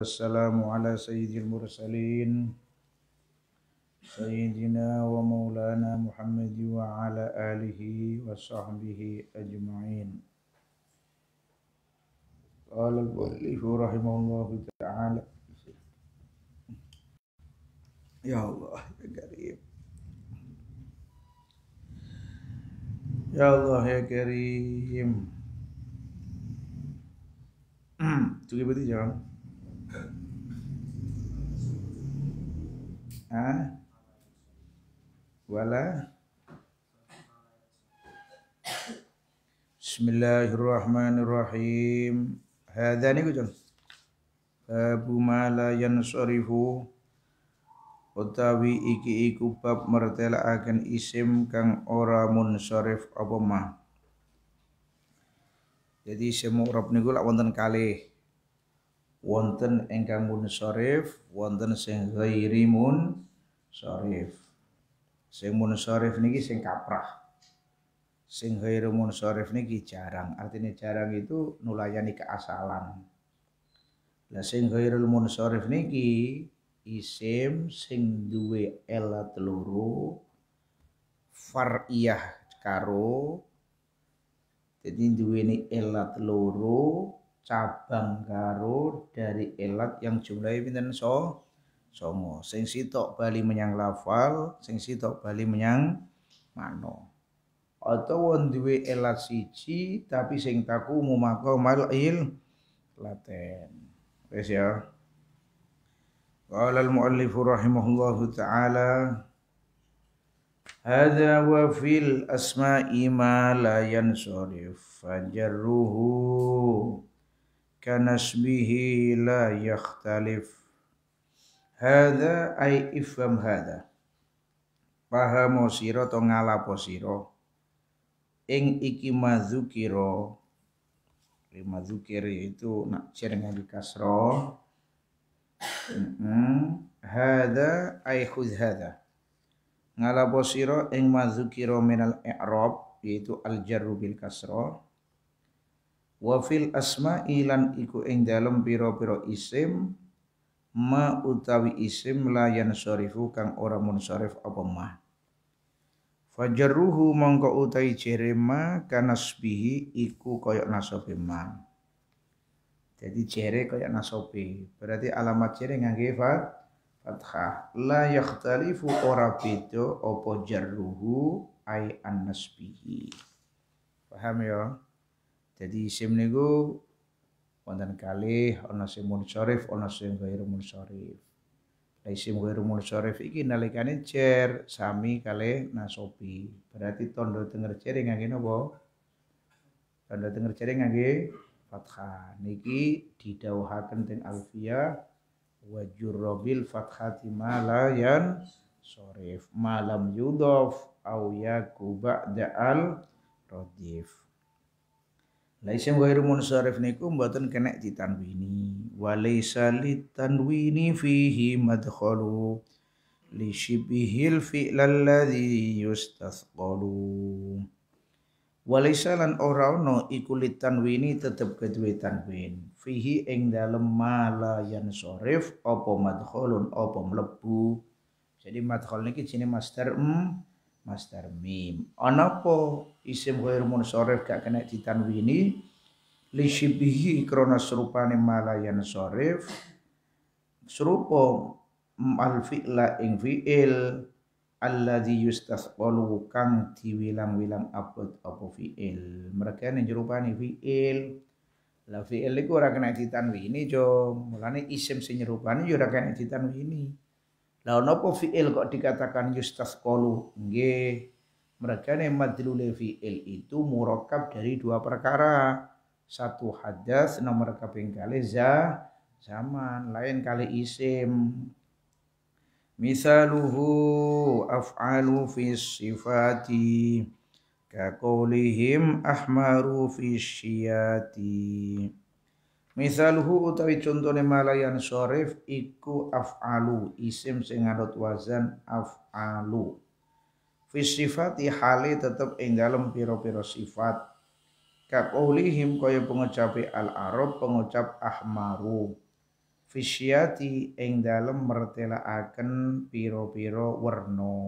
والسلام على سيد المرسلين سيدنا ومولانا محمد وعلى آله وصحبه أجمعين قال المؤلف رحمه الله تعالى يا الله يا كريم يا الله يا كريم تجيب دي Ah, Wala? Bismillahirrahmanirrahim. Hadza niku jeng. Babu mala yansarifu utawi iki iku bab mertelaaken isim kang ora munsharif apa mah. Jadi semu rob niku lak wonten kalih wonten ingkang munsorif wonten sing ghairi munsorif sing munsorif niki sing kaprah sing ghairu munsorif niki jarang artinya jarang itu nulayani keasalan lah sing ghairul munsorif niki isim sing duwe ela teluru far'iyah karo jadi ni elat teluru cabang karo dari elat yang jumlahnya pinten so songo sing sitok bali menyang lafal sing sitok bali menyang mano atau duwe elat siji tapi sing taku mumako mal il laten wis ya al muallif rahimahullahu taala تعالى wa fil asma'i ma la yansurif fajarruhu kanasbihi la yakhtalif Hada, ai ifam hada. pahamo siro to ngalapo siro ing iki mazukira mazukir itu nak di kasro hada ay khudh hada ngalapo siro ing mazukiro minal i'rab yaitu al jarru bil kasro wa fil asma'i lan iku ing dalem pira-pira isim ma utawi isim layan sorifu kang ora sarif apa ma fajarruhu mongko utai jerema kanasbihi iku koyok nasobe ma jadi jere koyok nasobe berarti alamat jere ngangge fathah la yakhtalifu ora beda apa jarruhu ai annasbihi paham ya jadi isim niku wonten kali ana sing munsyarif ana sing ghairu munsyarif. Lah isim ghairu munsyarif iki nalikane jer sami kali nasopi. Berarti tondo denger jer e ngangge napa? tondo denger jer e ngangge fathah. Niki didhawuhaken teng wajur wa jurrabil fathati malayan sorif malam yudof au yakuba da'al rodif Laisa ghairu munsarif niku mboten kenek ditanwini. Wa laisa litanwini fihi madkhalu li syibihil fi'l alladhi yustathqalu. Wa laisa lan ora ono iku litanwini tetep kedue tanwin. Fihi ing dalem mala yansarif apa madkhalun apa mlebu. Jadi madkhal niki jenenge master m master mim. Anapa isim ghair munsharif gak kena ditanwini? Li syibihi krana serupane malayan sorif. serupa al fi'la ing fi'il alladzi yustasqalu kang diwilang-wilang apa apa fi'il mereka ini nyerupani fi'il la fi'il itu orang kena ditanwini jo mulane isim sing nyerupane yo ya ora kena ditanwini Lalu nopo fiil kok dikatakan kolu nge Mereka madlule fiil itu murokab dari dua perkara. Satu hadas nomor kaping kali za zaman, lain kali isim. Misaluhu af'alu fi sifati ka ahmaru fi syiati Misaluhu utawi contohnya malayan syarif iku af'alu isim sing wazan af'alu. Fi sifati hale tetep ing dalem pira-pira sifat. Kakulihim kaya pengucapi al-arab pengucap ahmaru. Fisyati ing dalem akan piro-piro warno.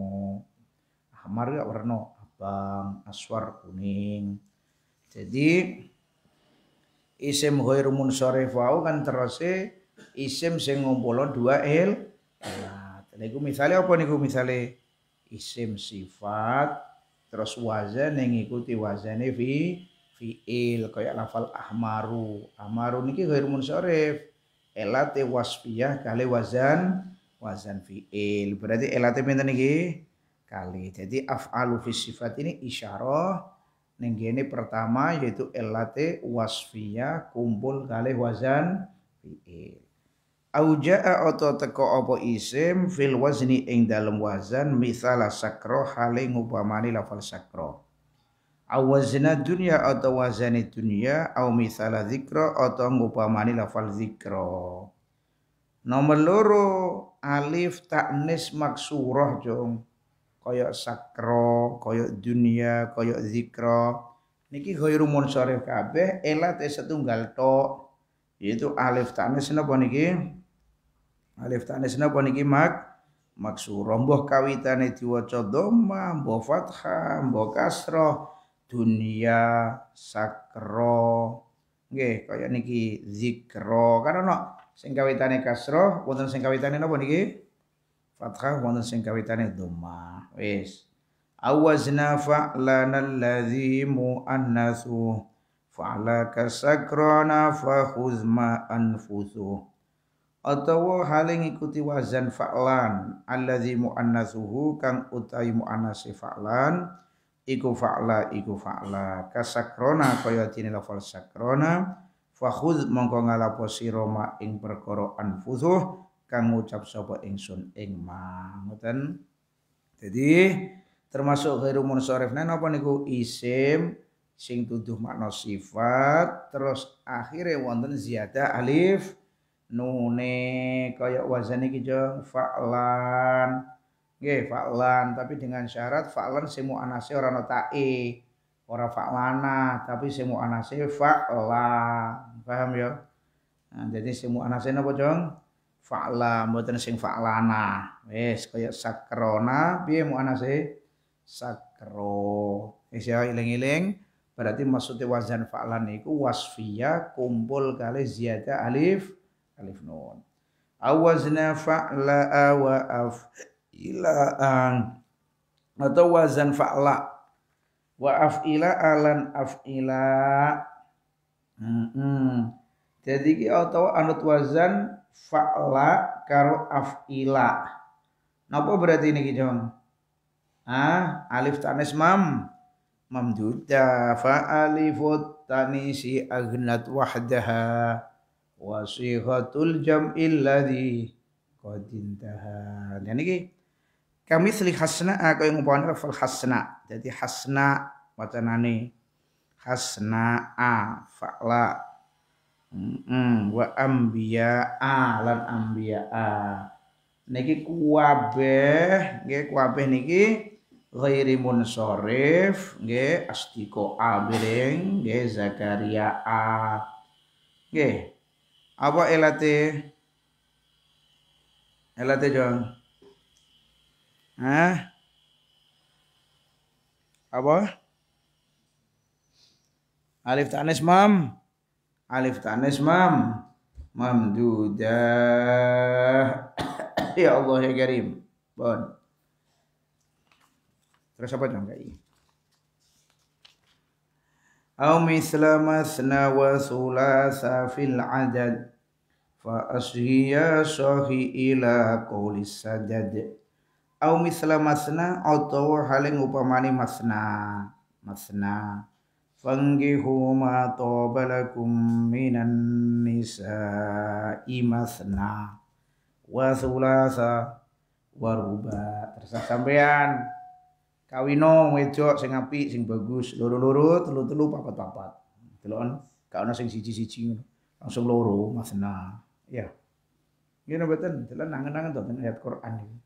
Ahmar ya warno abang, aswar kuning. Jadi isim ghairu munsharif wa kan terose isim sing ngumpulo dua il niku misale apa niku misale isim sifat terus wazan yang ngikuti wazane fi fiil kayak lafal ahmaru ahmaru niki ghairu munsharif elate wasfiyah kali wazan wazan fiil berarti elate pinten niki kali jadi af'alu fi sifat ini isyarah nenggene pertama yaitu elate wasfia kumpul kali wazan fi'il. Auja'a atau teko opo isim fil wazni ing dalam wazan misala sakro hale ngupamani lafal sakro. Au wazna dunia atau wazani dunia au misala zikro atau ngupamani lafal zikro. Nomor loro alif taknis maksuroh jong kaya sakro kaya dunia, kaya zikro Niki ghairu munsharif kabeh ela te setunggal tok. Yaitu alif tanis napa niki? Alif tanis napa niki mak? Maksura mbah kawitane diwaca dhamma, mbah fathah, mbah kasrah, dunia, sakro Nggih, kaya niki zikro Karena no, sing kawitane kasrah wonten sing kawitane napa niki? fathah wonten sing kawitane dhamma wis awazna fa'lana allazi mu'annasu fa'la kasakrana fa khuzma anfusu atau haling ikuti wazan fa'lan allazi mu'annasuhu kang utai mu'annasi fa'lan iku fa'la iku fa'la kasakrona kaya dene lafal sakrona fa khudh mongko ngalapo ma ing perkara anfusuh kang ngucap sapa ingsun ing ma ngoten dadi termasuk khairu munsharifna napa niku isim sing tuduh makna sifat terus akhire wonten ziyadah alif nune kaya wazan iki jo fa'lan nggih fa'lan tapi dengan syarat fa'lan sing anase ora ana ta'i ora fa'lana tapi semu anase fa'la paham ya nah, jadi semu anase napa jong fa'la mboten sing fa'lana wis kaya sakrona piye se sakro wis ya iling-iling berarti maksudnya wazan fa'lan niku wasfiya kumpul kali ziyadah alif alif nun awazna fa'la wa af ila an atau wazan fa'la wa ila alan af hmm -hmm jadi ki atau anut wazan fa'la karo af'ila napa berarti ini ki ah alif tanis mam mamduda fa'alifut tanisi agnat wahdaha wa jam jam'il ladzi Jadi intaha yani ki kami sli hasna ah, yang ngumpulkan lafal hasna jadi hasna watanani. hasna a ah, fa'la Mm, wa alan lan a niki kuabeh nggih kuabeh niki ghairi munsharif nggih astiko abiring nggih zakaria a nggih apa elate elate jong Hah? Apa? Alif Tanis Mam alif tanis mam mamdudah ya Allah ya Karim bon terus apa dong kayak Au misla masna wa sulasa fil adad Fa ashiya sahi ila qawlis sajad Au misla masna atau haling upamani masna Masna فانكحوا ما طاب لكم من النساء مثنى وثلاثة waruba terserah sampean kawino wedok sing apik sing bagus loro-loro telu-telu papat-papat telon gak ono sing siji-siji langsung loro masna ya ngene mboten dalan nangen-nangen to ayat Quran iki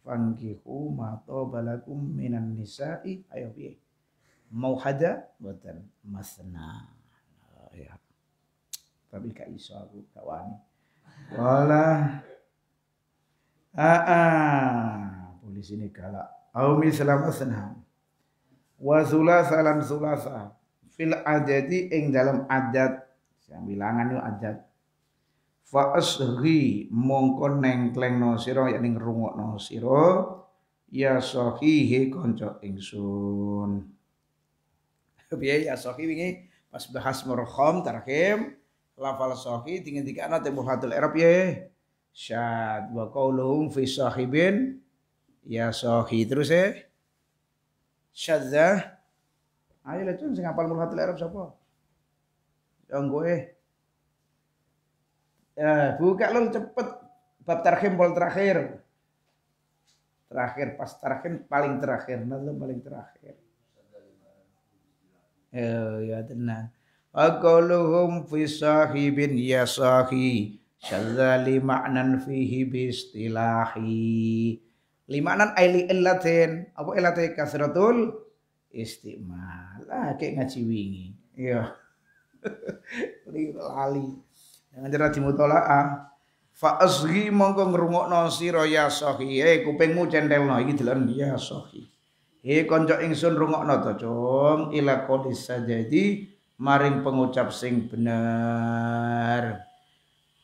fankihu ma balakum minan nisa'i ayo piye mauhada buatan masna ya tapi kak iso aku gak wani wala ah. polisi ini galak Aumi misla masna wa salam lan sulasa fil adadi ing dalam adat yang bilangan itu adat fa asri mongko nengklengno yang rungok no siro ya sohihi konco ingsun kebiayaan ya, ya sohi wingi pas bahas murkhom tarhim lafal sohi tinggal tiga anak hatul Arab ya syad wa qauluhum fi sohibin ya sohi terus ya syadza ya. ayo lah tuh sing hafal murhatul Arab siapa yang gue eh ya, buka lo cepet bab terakhir pol terakhir terakhir pas terakhir paling terakhir nah paling terakhir Eh, ya ಅದನ್ನು nah. ಅಕೌಲುಹುಂ fi sahibin ya sahi syadzali ma'nan fihi bistilahi limanan aili illatin apa illate kasratul istimal ah kayak ngaji wingi iya lali jangan cerah di mutolaah fa asghi mongko ngrungokno sira ya sahi eh kupingmu centelno iki delon ya sahi Iki kanca ingsun rungokno to, Cung. Ila qolis sajadi maring pengucap sing benar.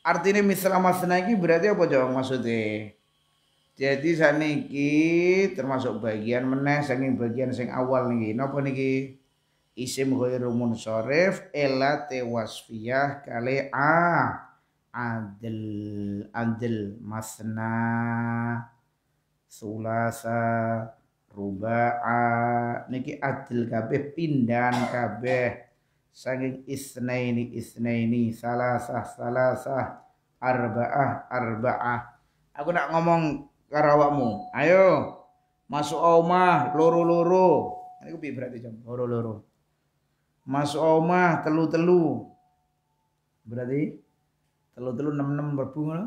Artinya misal masna iki berarti apa Cung maksudnya? Jadi saniki termasuk bagian meneh saking bagian sing awal niki. Napa niki? Isim ghairu munsharif ila tewasfiyah kali a adil adil masna sulasa ruba'a niki adil kabeh pindahan kabeh saking isnaini isnaini salasah salasah arba'ah arba'ah aku nak ngomong karawakmu ayo masuk omah loro-loro ini kupi berarti jam loro-loro masuk omah telu-telu berarti telu-telu enam-enam berbunga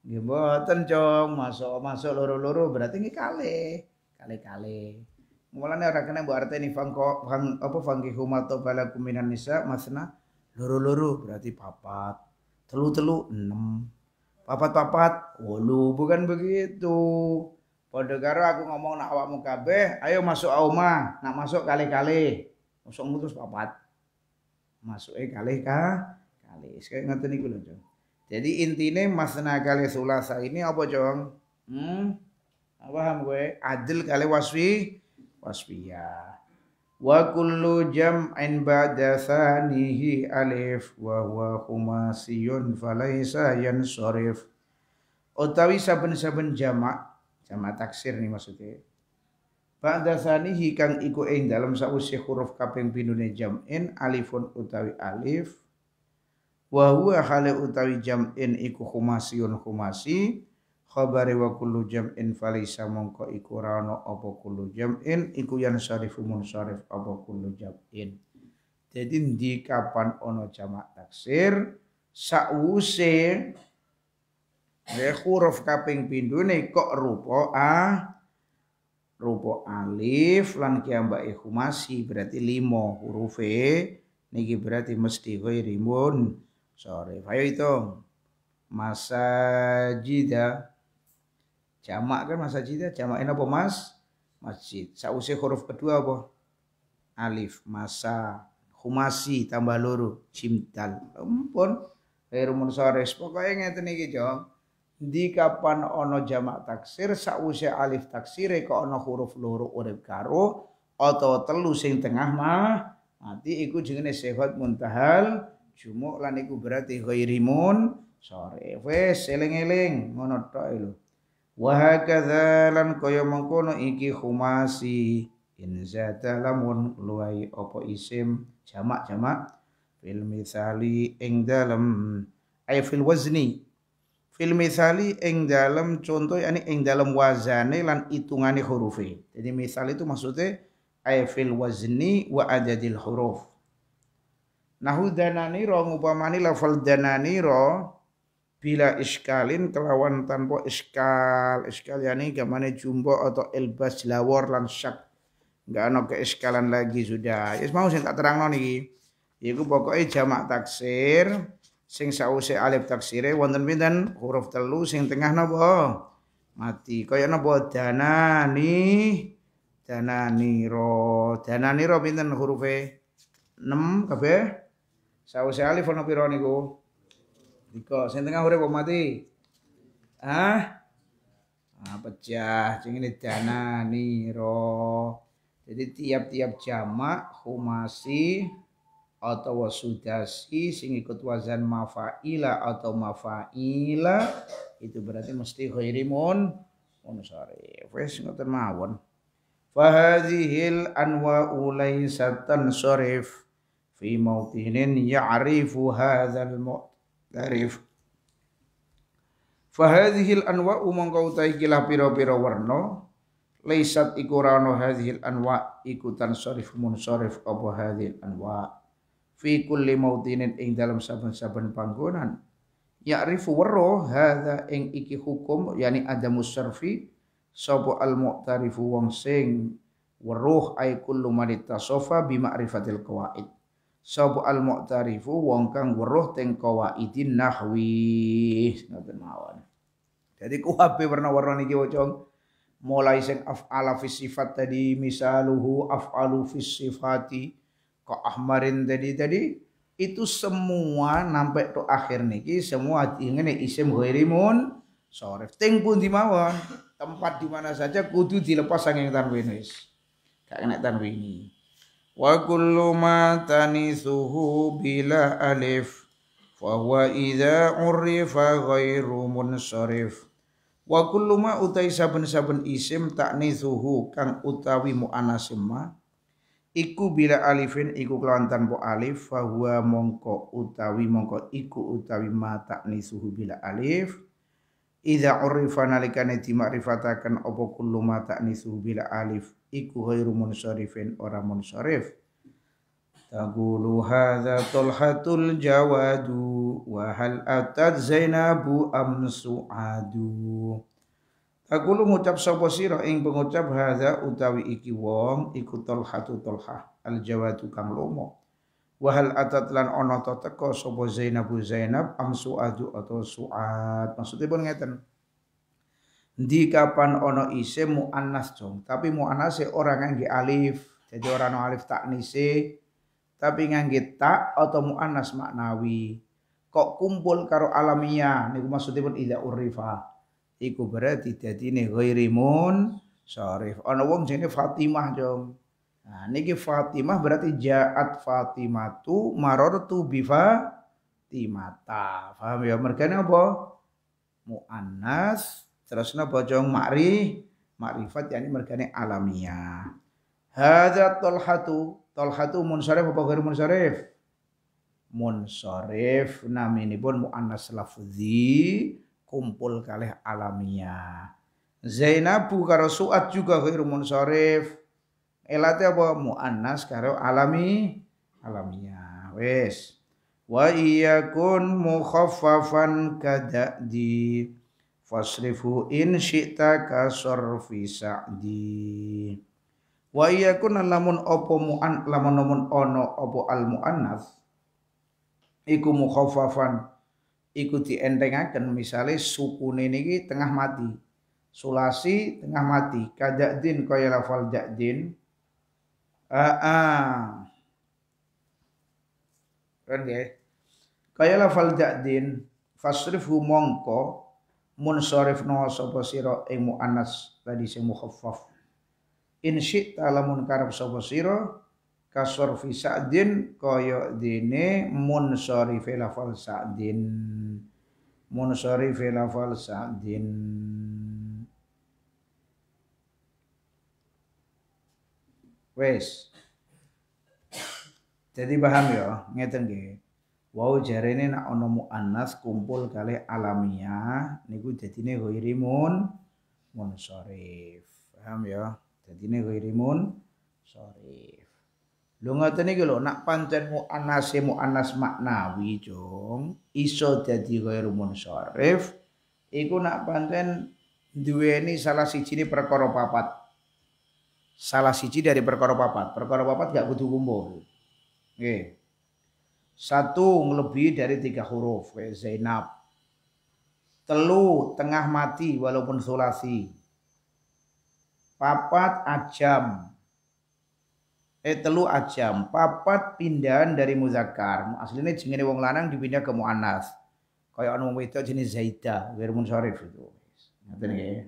Nggih mboten, Cong. Masuk masuk loro-loro berarti nggih kalih kali-kali, mulane ora kena mbok arteni fangko fang apa fangki to bala kuminan nisa masna loro-loro berarti papat telu-telu enam papat-papat wolu bukan begitu Pada karo aku ngomong nak awakmu kabeh, ayo masuk auma, nak masuk kali-kali. masuk terus papat. Masuk eh kali ka, kali. Sekali ngoten niku lho, Jadi intine masna kali sulasa ini apa, Jong? Hmm? Paham gue? Adil kali waswi waswiya Wa kullu jam'in ba'da thanihi alif wa huwa khumasiyun falaisa sorif. Utawi saben-saben jamak, jamak taksir nih maksudnya. Ba'da thanihi kang iku ing dalam sausi huruf kaping jam jam'in alifun utawi alif wa huwa hale utawi jam jam'in iku khumasiyun khumasi khabari wa kullu jam'in falisa mongko iku rano apa kullu jam'in iku yan syarifu munsharif apa kullu jam'in jadi di kapan ono jamak taksir sa'wuse ya huruf kaping ini kok rupo a rupo alif lan kiamba ikhumasi berarti limo huruf e niki berarti mesti ghairi mun syarif ayo itu masajidah Jamak kan masa jamak ini apa mas? Masjid. Sausai huruf kedua apa? Alif, masa, humasi tambah loro, cimtal empon ya Ghairu munsaris. pokoknya ngerti nih Jong. Di kapan ono jamak taksir sausai alif taksir, kok ono huruf loro urip karo atau telu sing tengah mah mati iku jenenge sehat muntahal jumuk lan iku berarti ghairimun sore wes, eling-eling ngono tok e wa hakadza lan kaya mengkono iki khumasi in zata lamun luai opo isim jamak-jamak fil misali ing dalem ay fil wazni fil misali ing dalem contoh yani ing dalem wazane lan hitungane hurufe jadi misal itu maksudnya ay fil wazni wa adadil huruf nahu dananiro ngupamani lafal dananiro bila iskalin kelawan tanpa iskal iskal yani gimana jumbo atau elbas lawor lan syak enggak ke keiskalan lagi sudah ya yes, mau saya tak terang nih iku pokoknya jamak taksir sing sause alif taksire wonten pinten huruf telu sing tengah nopo mati kaya dana niro dananiro huruf pinten hurufe 6 kabeh sause alif ono pira niku Tiga. Sing tengah urip apa mati? Hah? Ah, pecah. Sing ini dana niro. Jadi tiap-tiap jamak humasi atau wasudasi sing ikut wazan mafaila atau mafaila itu berarti mesti khairimun munsharif. Wis ngoten mawon. hadhil anwa ulaisatan sharif fi mautinin ya'rifu hadzal Tarif. Fahadhil anwa umong kau kilah piro piro warno. laisat iku rano hadhil anwa ikutan sorif munsharif apa hadhil anwa fi kulli mautinin ing dalam saben-saben panggonan ya'rifu waro hada ing iki hukum yani adamu syarfi sapa al mu'tarifu wong sing weruh ay kullu man tasofa bi ma'rifatil sab al mu'tarifu wong kang weruh teng kawaidin nahwi ngoten mawon dadi kuhabe warna-warna niki wocong mulai sing af'ala fi sifat tadi misaluhu af'alu fi sifati ka ahmarin tadi tadi itu semua sampai tu akhir niki semua ngene isim ghairimun soref teng pun dimawon tempat di mana saja kudu dilepas saking tanwin wis gak kena iki wa kullu ma tanisuhu bila alif fahuwa idza urifa ghairu munsharif wa kullu ma utai saben-saben isim taknithuhu kang utawi mu'anasimma iku bila alifin iku kelawan tanpa alif fahuwa mongko utawi mongko iku utawi ma taknithuhu bila alif idza urifa nalikane dimakrifataken apa kullu ma taknithuhu bila alif iku khairu munsharifin ora munsharif Taqulu hadza tulhatul jawadu wa hal atat zainabu am suadu Taqulu ngucap sapa sira ing pengucap hadza utawi iki wong iku tulhatu tulha al jawadu kang lomo wa hal atat lan ana ta teko sapa zainabu zainab am suadu atau suad maksudipun ngeten di kapan ono isim Anas jong tapi Anas se orang ngangge alif jadi orang no alif tak nise tapi ngangge tak atau muannas maknawi kok kumpul karo alamiah niku pun ilah urifa iku berarti jadi ini ghairimun syarif Ono wong jadi Fatimah jong Nah, niki Fatimah berarti jaat Fatimatu marortu bi timata Paham ya? Mergane apa? Muannas Terusna bojong makri makrifat yakni mergane alamiah. Hadza tolhatu tolhatu munsharif apa ghair munsharif? Munsharif mu muannas lafzi kumpul kalih alamiah. Zainabu karo Suat juga ghair munsharif. Elate apa mu muannas karo alami alamiah. Wes. Wa iyakun mukhaffafan di fasrifu in syi'ta ka sarfi sa'di wa yakun lamun apa mu'an lamun lamun ono apa al mu'annats iku mukhaffafan iku dientengaken misale sukune niki tengah mati sulasi tengah mati din kaya lafal jakdin aa kan ya kaya lafal din fasrifu mongko Mun munsorifna sapa sira ing muannas tadi sing mukhaffaf in syi'ta lamun karep sapa sira fi sa'din kaya dene munsorifi lafal sa'din munsorifi lafal sa'din wes jadi paham ya ngeten nggih Wau jarene nak ana muannas kumpul kali alamiah niku dadine ghairimun munsharif. Paham ya? Dadine ghairimun sharif. Lho ngoten iki lho nak pancen muannase muannas maknawi, Jung, iso dadi ghairimun sharif iku nak pancen duweni salah siji perkara papat. Salah siji dari perkara papat. Perkara papat gak kudu kumpul. Nggih. Okay. Satu lebih dari tiga huruf kayak Zainab. Telu tengah mati walaupun sulasi. Papat ajam. Eh telu ajam. Papat pindahan dari muzakar Aslinya jenenge wong lanang dipindah ke muannas. Kayak anu itu jenis Zaida, mun munsharif itu. Ngoten nggih.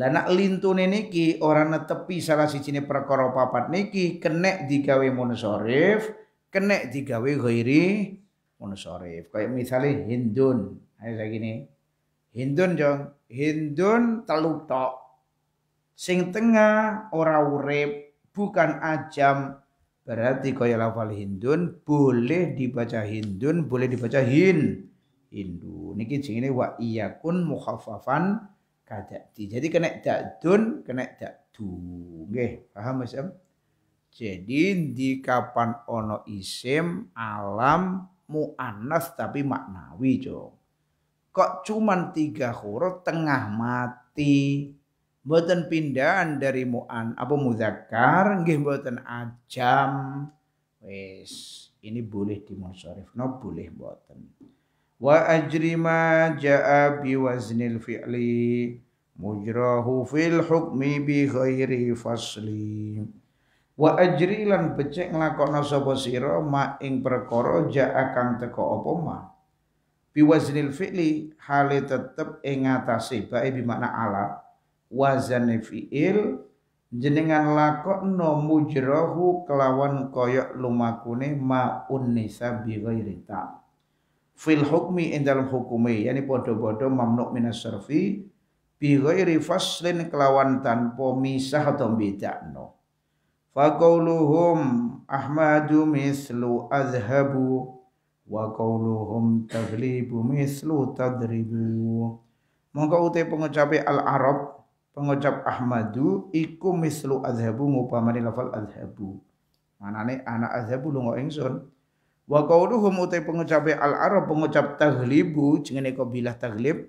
Lah nak lintune niki ora netepi salah sijine perkara papat niki kenek digawe munsharif kena digawe ghairi munsharif. Kayak misalnya Hindun. Ayo saya gini. Hindun jong. Hindun tok Sing tengah ora urip bukan ajam. Berarti kaya lafal Hindun boleh dibaca Hindun, boleh dibaca Hin. Hindu. Niki sing ini wa iyakun mukhaffafan kadati. Jadi kena dadun kena dadu Nggih, paham Mas jadi di kapan ono isim alam mu'anas tapi maknawi jo. Kok cuman tiga huruf tengah mati. Buatan pindahan dari mu'an apa muzakar nggih buatan ajam. Wes ini boleh dimonsorif no boleh buatan. Wa ajrima ja'a biwaznil fi'li mujrahu fil hukmi bi ghairi fasli wa ajri lan becik nglakokna sapa sira ma ing perkara ja kang teko apa ma waznil fi'li hale tetep ing atase bae bi makna ala wazan fi'il jenengan lakokno mujrahu kelawan koyok lumakune ma unisa bi ghairi ta fil hukmi ing dalam hukume yani padha-padha mamnu minas syarfi bi ghairi faslin kelawan tanpa misah atau bedakno ahmadu mislu mislu wa وقولهم تغلب mislu tadribu. Mongko uti pengucape al Arab pengucap Ahmadu iku mislu azhabu ngupamani lafal azhabu. Manane anak azhabu lungo ingsun. Wa qauluhum uti pengucape al Arab pengucap taglibu jenenge kabilah taglib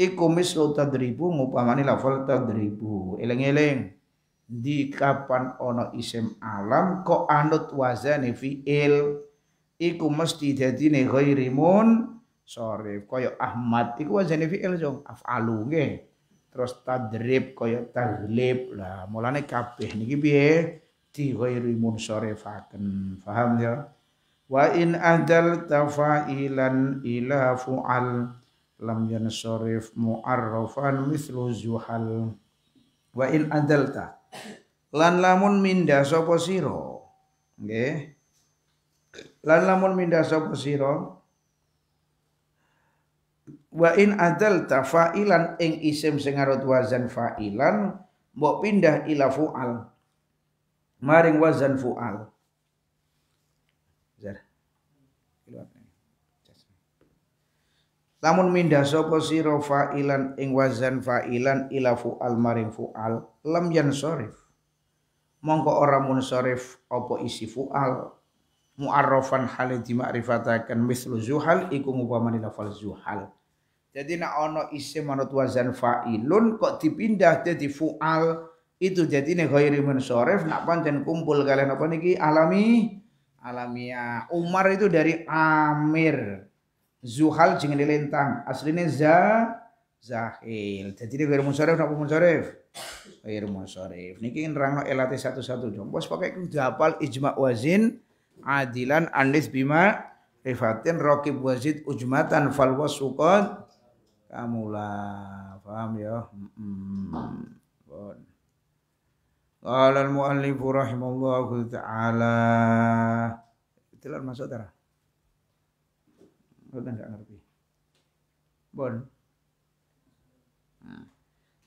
iku mislu tadribu ngupamani lafal tadribu. Eling-eling di kapan ono isim alam kok anut wazane fiil iku mesti jadi ne ghairimun sore koyo Ahmad iku wazane fiil jong afalu nggih terus tadrib koyo taglib lah mulane kabeh niki piye di ghairimun sorifaken faham ya wa in adal tafailan ila fual lam mu mu'arrafan mislu zuhal wa in adalta lan lamun minda sapa sira nggih lan lamun minda sapa sira wa in adal tafailan ing isim sing wazan failan mbok pindah ila fual maring wazan fual Lamun minda sopo siro fa'ilan ing wazan fa'ilan ila fu'al maring fu'al lam sorif. Mongko ora sorif opo isi fu'al mu'arrafan hale dimakrifataken mislu zuhal iku upamane lafal zuhal. Jadi nak ono isi manut wazan fa'ilun kok dipindah jadi fu'al itu jadi nih khairi sorif nak pancen kumpul kalian apa niki alami alamiah Umar itu dari Amir zuhal jeung lintang aslinya za zahil jadi ini gairu musyarif napa musyarif gairu musyarif niki rangno elate satu-satu dong bos pakai ku dapal ijma wazin adilan anis bima rifatin rokib wazid ujmatan fal wasukon kamula paham ya hmm. bon. Qala al ta'ala. Itulah masuk darah. Kita nggak ngerti. Bon. Hmm.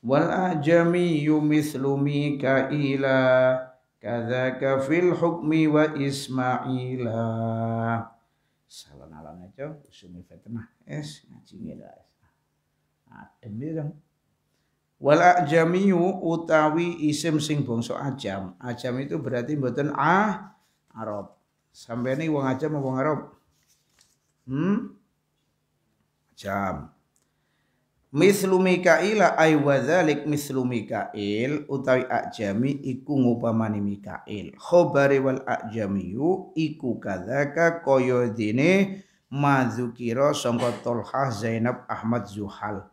Wal ajami yumislumi kaila kadzaka fil hukmi wa ismaila. salon alan aja usumi fitnah. Es ngaji ngira Adem ya Wal yu utawi isim sing bangsa ajam. Ajam itu berarti mboten A ah, Arab. Sampai ini wong ajam wong Arab. Hmm? Jam. Mislu Mikaila ay wa dzalik mislu Mikail utawi ajami iku ngupamani Mikail. Khobari wal ajamiyu iku kadzaka koyo dini mazukira sangka Tolhah Zainab Ahmad Zuhal.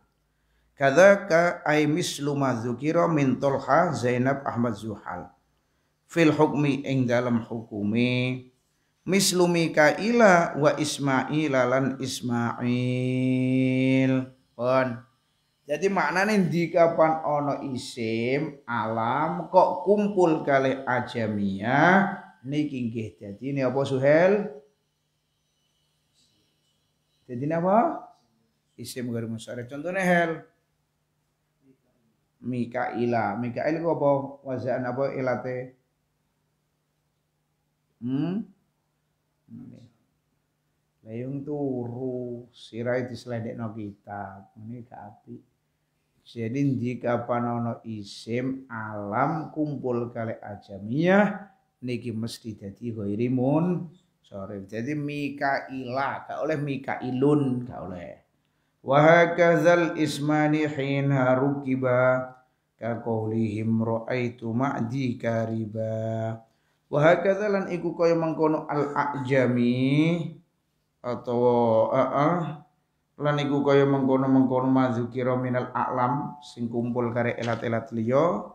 Kadzaka ay mislu mazukira min Tolhah Zainab Ahmad Zuhal. Fil hukmi ing dalam hukumi mislu Mikaila wa Ismaila lan Ismail. Pun. Jadi maknanya kapan ono isim alam kok kumpul kali ajamia niki nggih dadi ini apa Suhel? Jadi apa? Isim garis musyarif. Contohnya hel. Mikaila. Mikail ku apa? Wazan apa ilate? Hmm? Layung ya turu, sirai no kitab, ini gak api. Jadi jika panono isem alam kumpul kali ajamiyah niki mesti jadi hoirimun sore. Jadi Mikaila, gak oleh Mika Mikailun, gak oleh. wahakazal ismani hina rukiba ka qawlihim ra'aitu ma'di kariba wa hakadza lan iku kaya mengkono al ajami atau uh, uh, lan iku kaya mengkono-mengkono mazukira minal a'lam sing kumpul kare elat-elat liya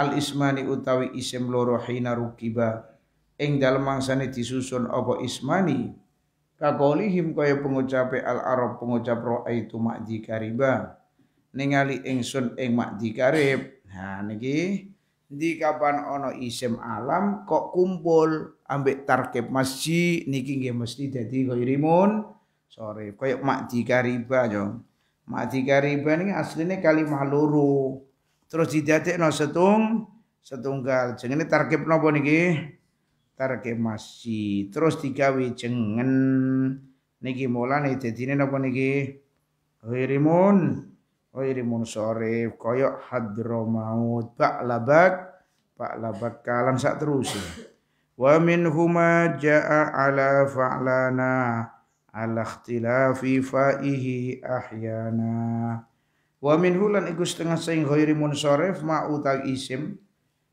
al ismani utawi isim loro hina rukiba ing dalem mangsane disusun apa ismani kaqaulihim kaya pengucape al arab pengucap raaitu ma'di kariba ningali ingsun ing ma'di karib nah niki di kapan ono isim alam kok kumpul ambek tarkib masjid niki nggih mesti dadi ghairimun sore koyok makdika riba yo makdika riba ini aslinya kalimah loro terus didadekno setung setunggal jenenge tarkib nopo niki tarkib masjid terus digawe jengen niki mulane dadine nopo niki ghairimun hadro maut pak labak pak labak kalan sak terus wa min huma jaa ala fa'lana ala ikhtilafi fa'ihi ahyana wa min hulan iku setengah sing ghairi munsharif ma utang isim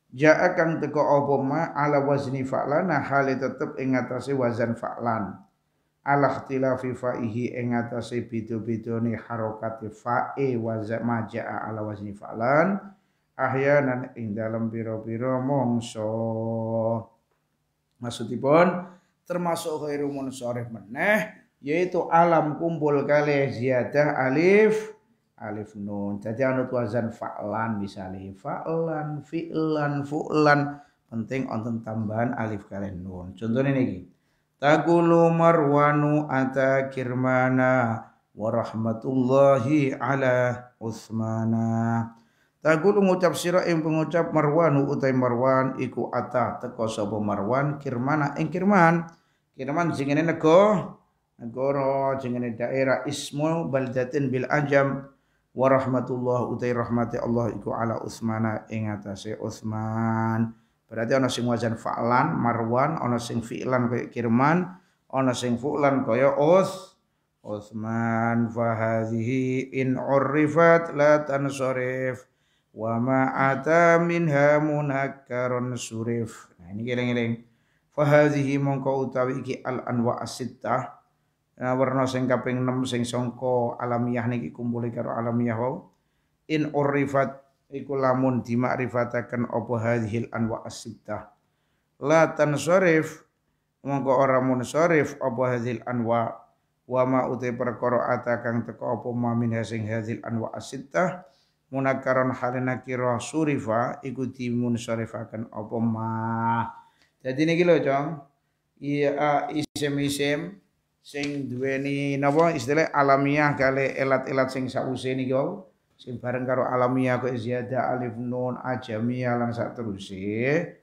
jaa kang teko apa ma ala wazni fa'lana hale tetep ing atase wazan fa'lan ala ikhtilafi fa'ihi ing atase beda-bedane e fa'i wa maja'a ala wazni fa'lan ahyanan ing dalam biro-biro mongso maksudipun termasuk khairu munsharif meneh yaitu alam kumpul kali ziyadah alif alif nun jadi anut wazan fa'lan misalnya fa'lan fi'lan fu'lan penting onten tambahan alif kalian nun contohnya ini Takulu Marwanu ata Kirmana warahmatullahi ala Usmana. Takulu ngucap sirah yang pengucap Marwanu utai Marwan iku ata teko sapa Marwan Kirmana ing Kirman. Kirman jengene nego negara jengene daerah ismu baldatin bil ajam warahmatullah utai rahmati Allah iku ala Usmana, ing Usman. Utsman. Berarti ono sing wazan fa'lan Marwan, ono sing fi'lan kaya Kirman, ono sing fu'lan kaya Uts Utsman fa hadhihi in urifat la tansorif wa ma ata minha munakkarun surif. Nah ini geleng-geleng. Fa mongko utawi iki al anwa asittah Nah, warna sing kaping 6 sing songko alamiah niki kumpul karo alamiah wau in urifat iku lamun dimakrifataken apa hadhil anwa asita la tansorif mongko ora mun munsorif apa hadhil anwa wa ma uti perkara atakang teko apa mamin hasing hadhil anwa asita munakaron halina kira surifa iku dimun sorifakan apa ma jadi niki lho cong iya isem isim sing duweni napa istilah alamiah kali elat-elat sing sause niki sing bareng karo alamiah kok ziyada alif nun ajamia lan terusé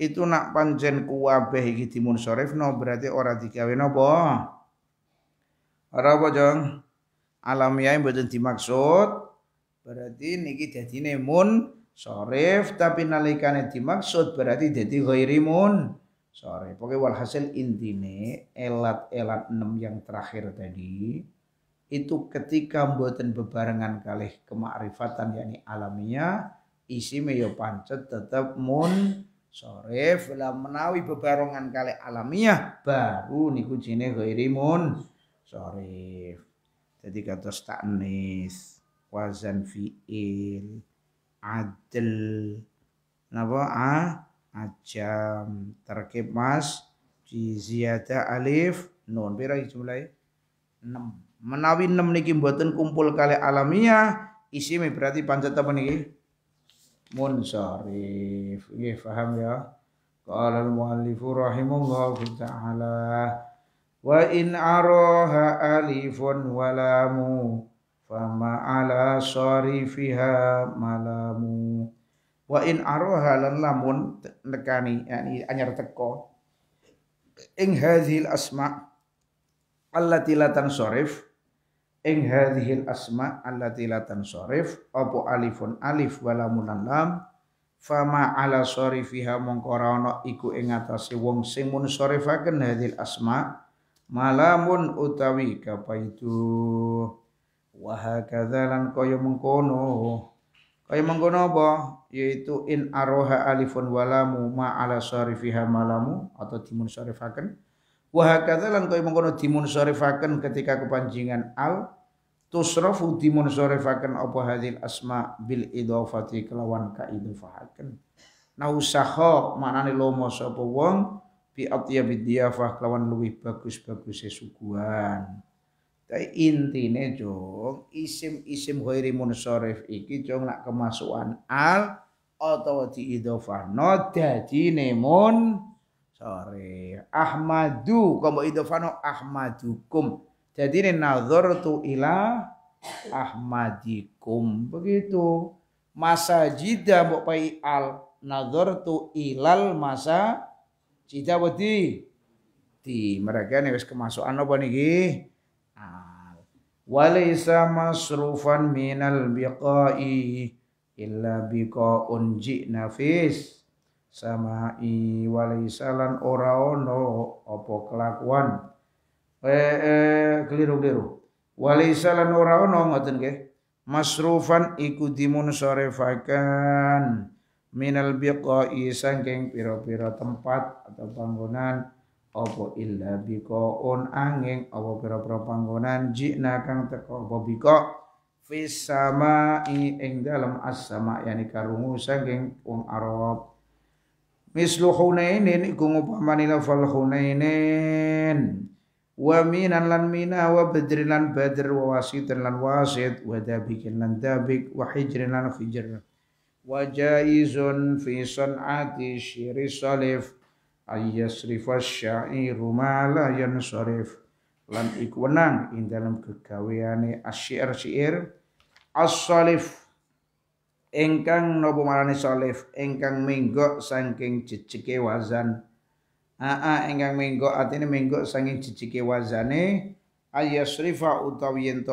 itu nak panjen kuwabeh iki dimun sorifno berarti ora digawe napa ora apa jong alamiah mboten dimaksud berarti niki dadine mun soref tapi nalikane dimaksud berarti dadi ghairimun mun soref pokoke walhasil intine elat-elat enam yang terakhir tadi itu ketika mboten bebarengan kalih kemakrifatan yakni alamiah isi meyo ya pancet tetap mun sore la menawi bebarengan kalih alamiah baru niku jine ghairi mun sore jadi kata taknis wazan fiil adil napa a ajam terkemas mas di ziyada alif nun berapa jumlahnya enam menawi enam niki mboten kumpul kali alamiah isime berarti pancet apa niki munsharif nggih faham ya qala al muallifu rahimallahu taala wa in araha alifun walamu fama ala sarifiha malamu wa in araha lan lamun nekani yakni anyar teko ing hadhil asma allati la tansorif ing hadhil asma allati la tansarif apa alifun alif walamun lam fama ala sarifiha mongko ana iku ing atase wong sing sarifaken hadhil asma malamun utawi kapaitu wa hakadza lan kaya mengkono kaya mengkono apa yaitu in aroha alifun walamu ma ala sarifiha malamu atau sarifaken wa hakadza lan kaya mengkono dimunsarifaken ketika kepanjingan al tusrafu dimunsarifaken apa hadil asma bil idhofati kelawan ka idhofahaken nausaha maknane lomo sapa wong bi atyabid diyafah kelawan luwih bagus-bagus suguhan tapi intinya jong isim-isim mun munsharif iki jong nak kemasukan al atau diidhofah no dadine nemun Sore, Ahmadu. Kamu idofano Ahmadukum. Jadi ini tu ila Ahmadikum. Begitu. Masa jida mbok pai al. tu ilal masa jida wedi. Di mereka nih wis kemasukan apa niki? Al. walisa masrufan minal biqai illa biqaun ji'na nafis samai salan ora ono opo kelakuan eh, eh keliru keliru walisalan ora ono ngoten ke masrufan iku dimun fakan minal i sangking pira-pira tempat atau panggonan opo illa on angin opo pira-pira panggonan jikna kang teko opo biqa fis sama i ing dalam as-sama yani karungu sangking wong Arab mislu hunainin iku ngupamani lafal hunainin wa minan lan mina wa badrin lan badr wa wasitin lan wasit wa dabikin lan dabik wa hijrin lan hijr wa jaizun fi san'ati syiri salif ayyasrifas syairu ma la yansarif lan iku wenang ing dalam kegaweane asyir syair as-salif ingkang nobo marani solif, ingkang minggok saking jejeke wazan aa ingkang minggok atine minggok saking jejeke wazane ayasrifa utawi yen to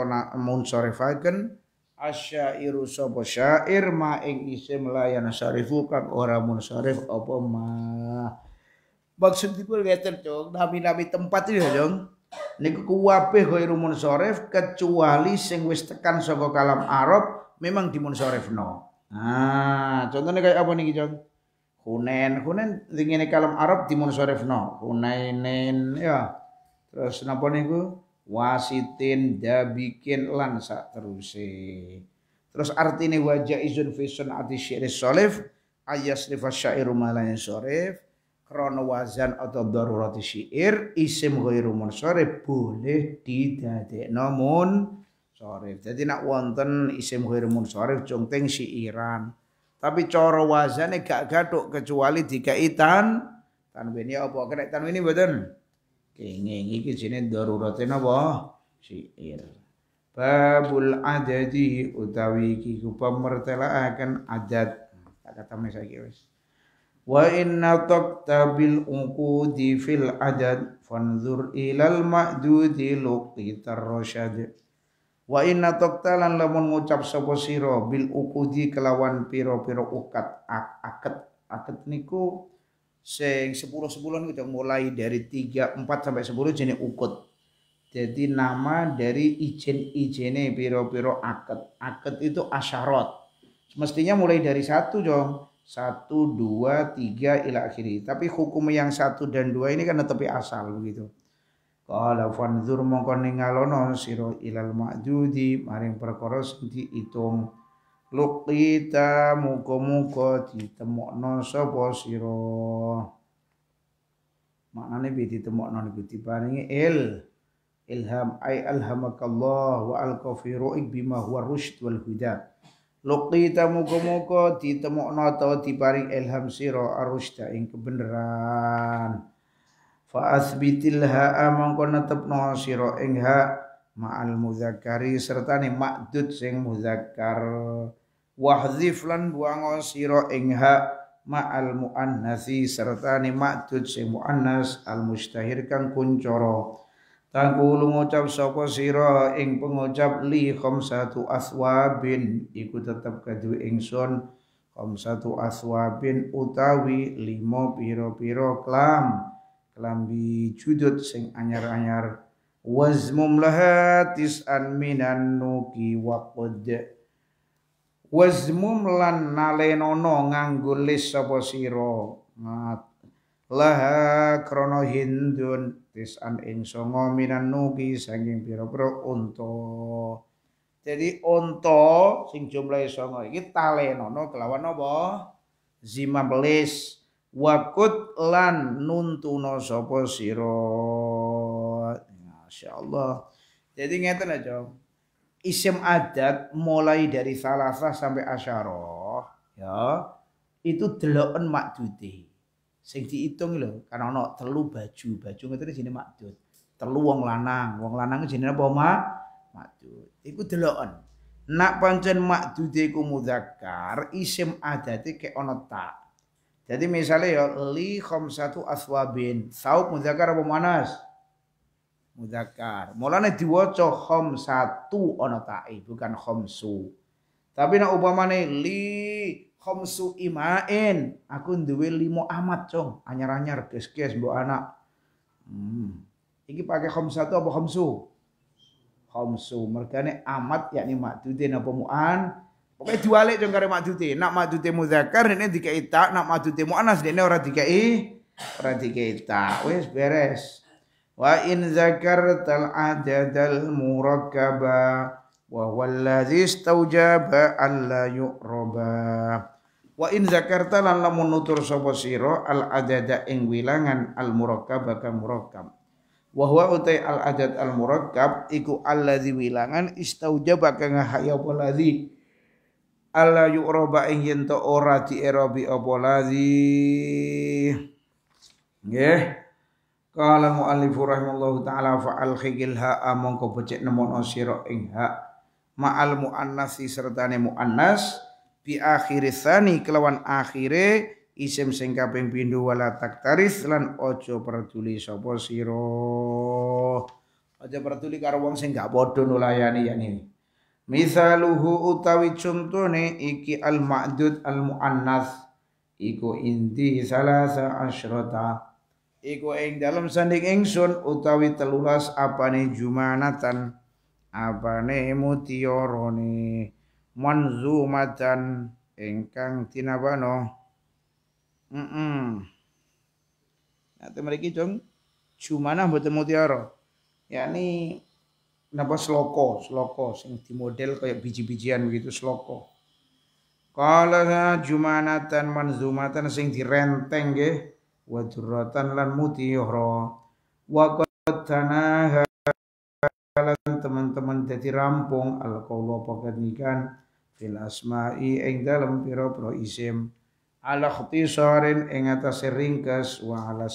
Asya asyairu sapa syair ma ing isim layan sarifu kang ora munsarif apa ma maksudipun ngeten cung nami-nami tempat ya dong. niku kuwabe ghairu munsarif kecuali sing wis tekan saka kalam Arab memang dimunsarifno Nah, contohnya kayak apa nih Kijang? Hunen, Hunen ini kalam Arab timun no, Hunainen, ya. Terus napa ku? Wasitin, dabikin, lansa terus teruse. Terus artinya wajah izun fisun ati syi'ri solif, ayas rifas syairu malanya sorif, krono wazan atau darurati syair, isim ghairu munsorif, boleh didadek namun sorif. Jadi nak wonten isim ghair munsorif si iran. Tapi coro wazane gak gaduk kecuali itan. tanwin ya apa kena tanwin ini betul? Kenging iki daruratnya apa? Si ir. Babul di utawi kiku pemertela akan adat. Tak kata saiki wis. Wa inna taqtabil uqudi fil adad fanzur ilal ma'dudi luqitar rasyad. Wa inna toktalan lamun ngucap sopo siro bil ukudi kelawan piro piro ukat aket aket niku sing sepuluh 10 niku mulai dari tiga empat sampai sepuluh jenis ukut. Jadi nama dari ijen-ijene piro-piro aket. Aket itu asyarat. Semestinya mulai dari satu dong. Satu, dua, tiga, ila akhiri. Tapi hukum yang satu dan dua ini kan tetapi asal begitu kalau fanzur mongko ningalono siro ilal majudi maring di perkara sing diitung. non muga-muga ditemokno sapa sira. Maknane bi ditemokno niku diparingi il ilham ay alhamakallah wa al ru'ik bima huwa rusyd wal huda. Luqita di temok non atau diparing ilham sira arusda ing kebenaran fa asbitil ha'a siro netepno sira ing ha ma'al muzakkari serta ni ma'dud sing muzakkar wahzif lan buang sira ing ha ma'al muannasi serta ni ma'dud sing muannas al mustahir kang kuncara eng ngucap sapa sira ing pengucap li khamsatu aswabin iku tetep kaduwe ingsun khamsatu aswabin utawi limo piro-piro klam lambi judut sing anyar-anyar wazmum laha tis'an minan nuki waqud wazmum lan nalenono nganggo lis sapa sira laha krono hindun tis'an ing songo minan nuki saking pira-pira unta jadi unta sing jumlahe songo iki talenono kelawan apa zimam lis Wakut lan nuntuno siro, sira. Masyaallah. Jadi ngeten aja. Isim adat mulai dari salasa sampai asyarah ya itu deloken makdude. Sing diitung lho, karena ono telu baju, baju ngeten jenenge makdud. Telu wong lanang, wong lanang jenenge apa mak? Makdud. Iku deloken. Nak pancen makdude ku muzakkar, isim adate kek ono tak. Jadi misalnya ya li satu aswabin, saub mudzakkar apa muannas? Muzakkar. Mulane diwaca satu ana ta'i bukan su Tapi nek upamane li su imain, aku duwe limo amat, Cung. Anyar-anyar kes-kes mbok anak. Hmm. Iki pakai satu apa khamsu? Khamsu. Mergane amat yakni makdudin apa mu'an? Pokoknya diwalik dong karo tuti. Nak mu zakar ini dikai tak, nak madute muannas dene ora dikai Orang dikai tak. wes beres. Wa in zakar tal adadal murakaba. wa huwa allazi istaujaba alla yu'roba Wa in zakar tal lamun nutur sapa sira al adada ing wilangan al murakkaba kang murakkab. Wa huwa utai al adad al murakkab iku di wilangan istaujaba kang hayya Allah yu'roba ing yen ora dierobi apa lazi nggih kala mu'alifu rahimallahu taala faal khigil ha'a amongko ah, becek nemono sira ing ha ma'al muannasi sertane muannas bi akhirisani kelawan akhire isim sing kaping wala taktaris lan ojo perduli sopo siroh aja perduli karo wong sing gak padha nulayani yani misaluhu utawi contone iki al ma'dud al muannas iku inti salasa asyrata iku ing dalam sanding ingsun utawi telulas apane jumanatan apane mutiorone manzumatan ingkang tinabano mm -mm. Nah, mereka cung jumanah betul mutiara yakni napa sloko, sloko sing dimodel kayak biji-bijian begitu sloko. Qala jumanatan manzumatan sing direnteng nggih wa durratan lan mutiyahra wa qad tanaha teman-teman jadi rampung al qaulu pakanikan fil asma'i ing dalam piro pro isim ala sorin ing atas ringkas wa ala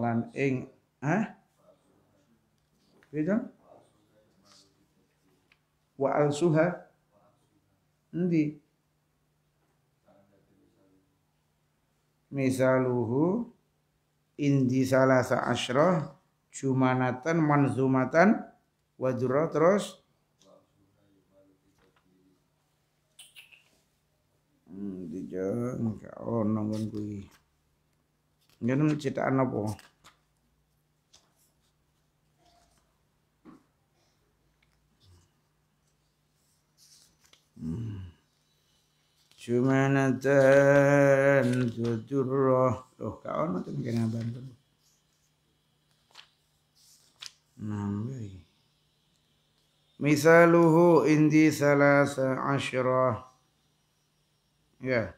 lan ing ah Gitu? Wa suha ndi, Misaluhu Indi salasa cuma Jumanatan manzumatan Wajurah terus Dijang, oh nonggon kan kui, Ini ceritaan apa? Jumanatan Zuturroh Loh kawan mati kena bantu Nambah ya. Misaluhu indi salasa asyrah Ya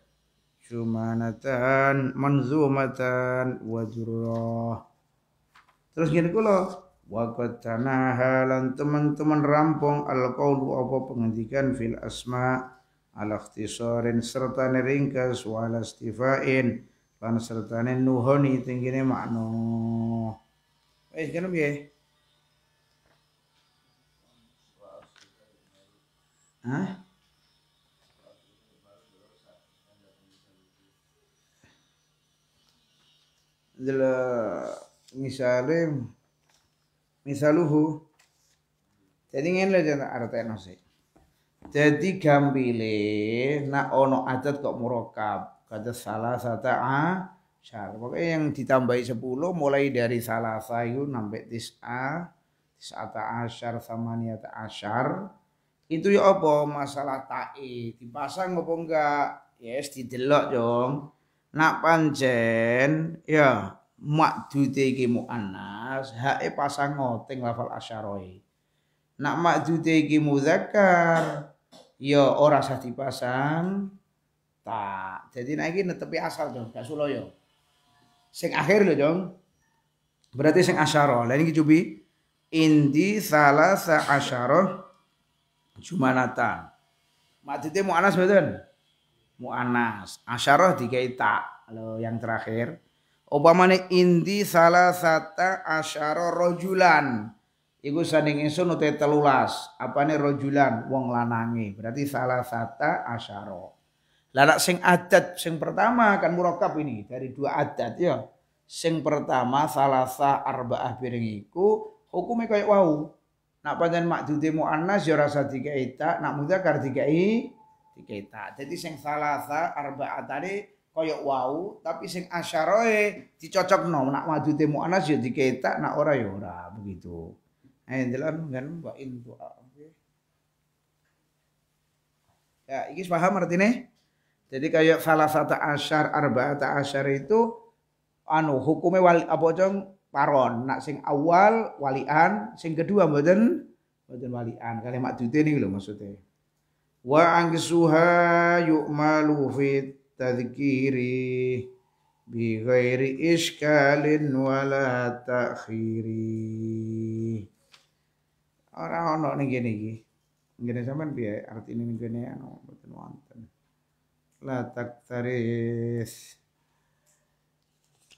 Jumanatan Manzumatan Wajurroh Terus gini kula tanah halan teman-teman rampung Al-Qawlu apa penghentikan fil asma' ala ikhtisarin serta neringkas wala istifain lan serta nuhoni tinggine makna wis eh, kene piye ya? Hah? Dela misale misaluhu jadi ngene lho artene sih jadi gambile nak ono adat kok murokab kata salah sata a ah, syar. Pokoknya yang ditambahi 10 mulai dari salah sayu sampai tis'a a asyar sama niata asyar itu ya apa masalah ta'i dipasang apa enggak yes didelok dong nak panjen ya mak makdute iki muannas hae pasang ngoteng lafal asyaroi nak mak makdute iki zakar Yo iya, ora sah dipasang tak jadi naikin iki netepi asal dong gak sulaya sing akhir lho dong berarti sing asyara lain iki cubi indi salasa asyara jumanatan anas mu'anas mu Mu'anas. Asyarah dikai tak. lo yang terakhir. Upamane indi salah sata asyara rojulan. Iku sanding insun tetelulas telulas. nih rojulan wong lanangi Berarti salah sata asyaro. Lalak sing adat sing pertama kan murakab ini dari dua adat ya. Sing pertama salah salasa arba'ah piring iku hukume wau. Nak pancen makdude anas ya rasa ita nak muda i tiga ita Jadi sing salah salasa arba'ah tadi Koyok wau tapi sing asyaroe no nak anas muannas ya ita nak ora ya ora begitu ayo jalan kan wa in Ya, ini paham artinya? Jadi kayak salah falasata asyar, arba'ata asyar itu anu hukumnya wali apa paron. Nak sing awal walian, sing kedua mboten mboten walian. Kalimat dute ini lho maksudnya. Wa angsuha yu'malu fit tadhkiri bi ghairi iskalin wala ta'khiri orang ono gini gini zaman Ngene sampean arti artine ning kene anu mboten wonten. La taktaris.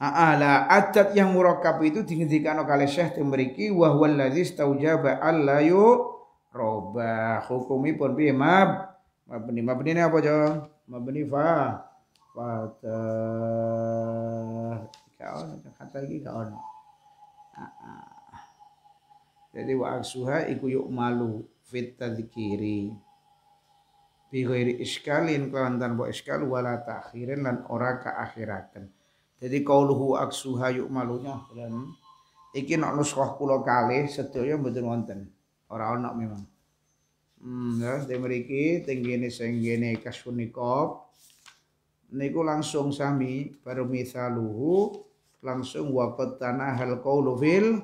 A'ala acat yang murakab itu dihentikan oleh Syekh teng wahwal wa huwal ladzi staujaba alla yu roba pun piye mab mabni mabni apa jo mabni fa fa ta kaon kata lagi kaon jadi wa aksuha iku yuk malu fit tadzkiri. Bi iskalin kelawan tanpa iskal wala takhirin lan ora kaakhiraken. Jadi kauluhu aksuha yuk malunya dan iki nak nuskoh kulo kali sedaya mboten wonten. Ora ana memang. Hmm, ya, di mriki teng kene sing niku langsung sami baru misaluhu langsung wa petana hal qawlu fil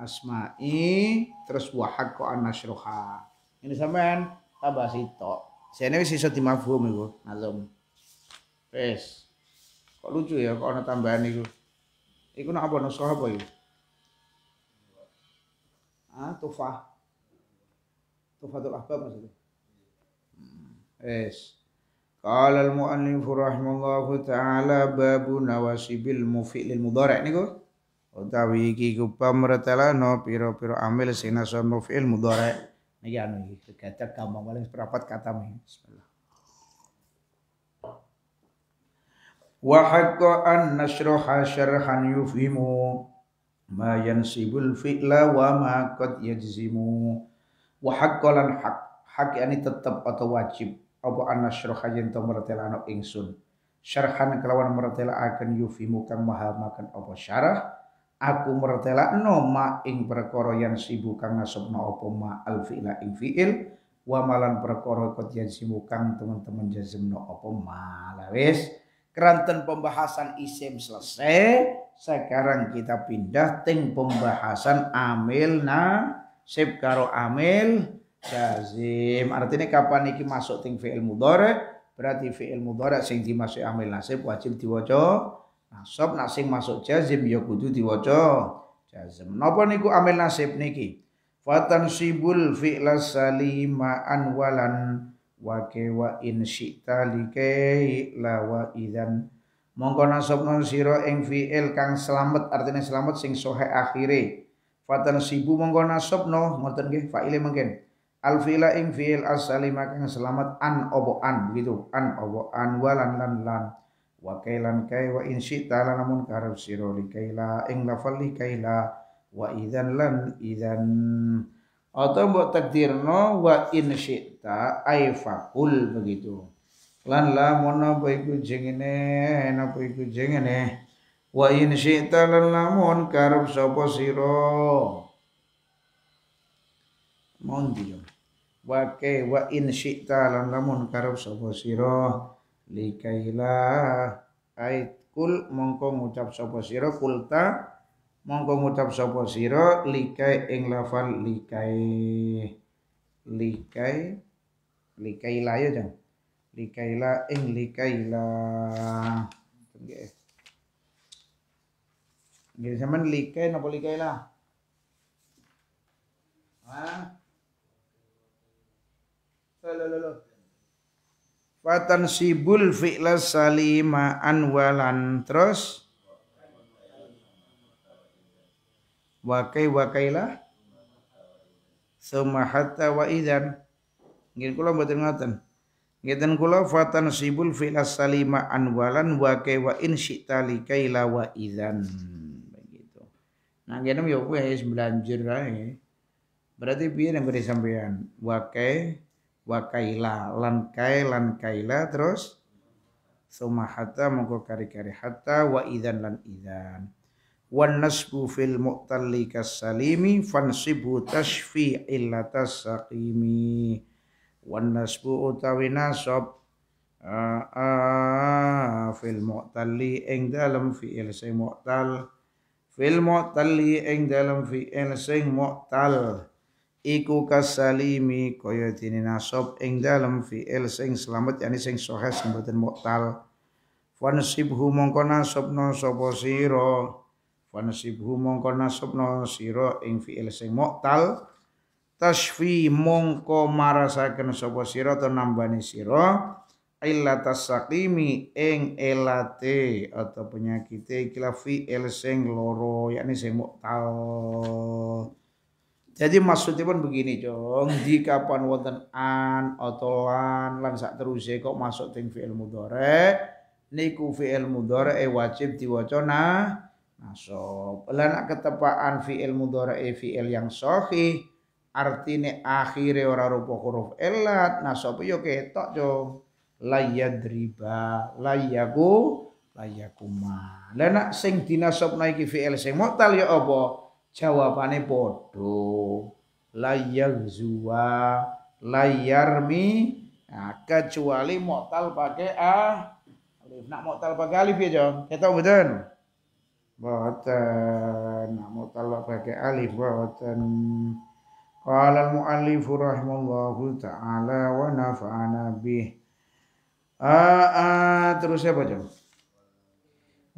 asma'i terus wa haqqo an nasruha. Ini sampean tambah sito. Sene wis iso dimafhum iku, malum. Wes. Kok lucu ya kok ana tambahan iku. Iku nak apa nusoh apa iku? Ah, tufah. Tufatul ahbab maksudnya. Hmm, wis. Hmm. Qala al-mu'allif rahimallahu taala babu nawasibil mufi'il mudhari' niku utawi iki iku pamretelano pira-pira amil sing nasun mufil mudhari niki anu iki kegacak gampang paling seprapat kata bismillah wa haqqo an nasroha syarhan yufhimu ma yansibul fi'la wa ma qad yajzimu wa haqqo lan haq hak yani tetep atau wajib apa an nasroha yen to no ingsun syarhan kelawan mertela akan yufimu kang maha makan apa syarah aku no ma ing perkoro yang sibuk kang no opo ma alfilah ing fi'il wa malan perkoro kot yang sibuk kang teman-teman no opo ma la keranten pembahasan isim selesai sekarang kita pindah ting pembahasan amil sib karo amil jazim artinya kapan iki masuk ting fi'il mudore berarti fi'il mudore sing dimasuk amil nasib wajib diwaca Nasab nasing masuk jazim ya kudu diwaca jazim. Napa niku amil nasib niki? Fatan sibul fi'la salima anwalan wa ke wa in syi'ta likay la wa idzan. Mongko nasabna sira ing fi'il kang selamat artinya selamat sing sohe akhire. Fatan sibu mongko nasabna ngoten nggih fa'ile mungkin. Al fi'la ing fi'il as-salima kang selamat an obo an begitu. An obo an walan lan lan. lan wa kailan kai wa in syi'ta namun karab sira li kaila ing lafal li kaila wa idan lan idan atau mbok takdirno wa in syi'ta ay fakul begitu lan lamun apa iku jengene apa iku jengene wa in syi'ta lan lamun karab sapa sira mondi wa kai wa in syi'ta karab sapa likailah ait kul mongko ngucap sopo siro kulta mongko ngucap sopo siro likai ing lafal likai likai likailah ya jang likailah ing likaila nggih nggih sampean likai napa lah? ah lo lo lo Fatan sibul fi'la salima anwalan terus wakai wakailah Suma hatta wa idan Ngin kula mboten ngoten ngeten kula fatan sibul fil salima anwalan wa kai wa in syi'ta likaila wa idan. begitu nah ngene yo ya kuwi wis blanjur ae berarti piye yang sampean wa kai wa kaila lan kailan kaila terus summa hatta mongko kari-kari hatta wa idan lan idan wan nasbu fil mu'talli kasalimi fansibu tashfi illatas saqimi wan nasbu utawi nasab fil mu'talli ing dalem fi'il sing mu'tal fil mu'talli ing dalem fi'il sing mu'tal iku kasalimi kaya dene nasab ing dalem fi'il sing selamat yani sing sohes mboten muktal mu'tal fansibhu mongko nasabna sapa sira fansibhu mongko nasabna sira ing fi'il sing muktal tasfi mongko marasaken sapa sira to nambani sira illatas saqimi ing elate atau penyakite ikilah fi'il sing loro yani sing muktal jadi maksudnya pun begini, Jong. Jika kapan wonten an otolan, lan terus, sak kok masuk teng fi'il mudhari, niku fi'il mudhari wajib diwaca nasab. Lan ketepaan fi'il mudhari fi'il yang sahih artine akhire ora rupa huruf illat, nasab yo ya ketok, Jong. Layadriba, layaku, layakuma. Lah nak sing dinasabna naiki fi'il sing mutal ya apa? jawabane podo layar zua, layar mi nah, kecuali motal pakai ah alif nak motal pakai alif ya jom kita betul boten nak mu'tal pakai alif boten قال المؤلف رحمه wana تعالى ونفعنا به a a terus apa jom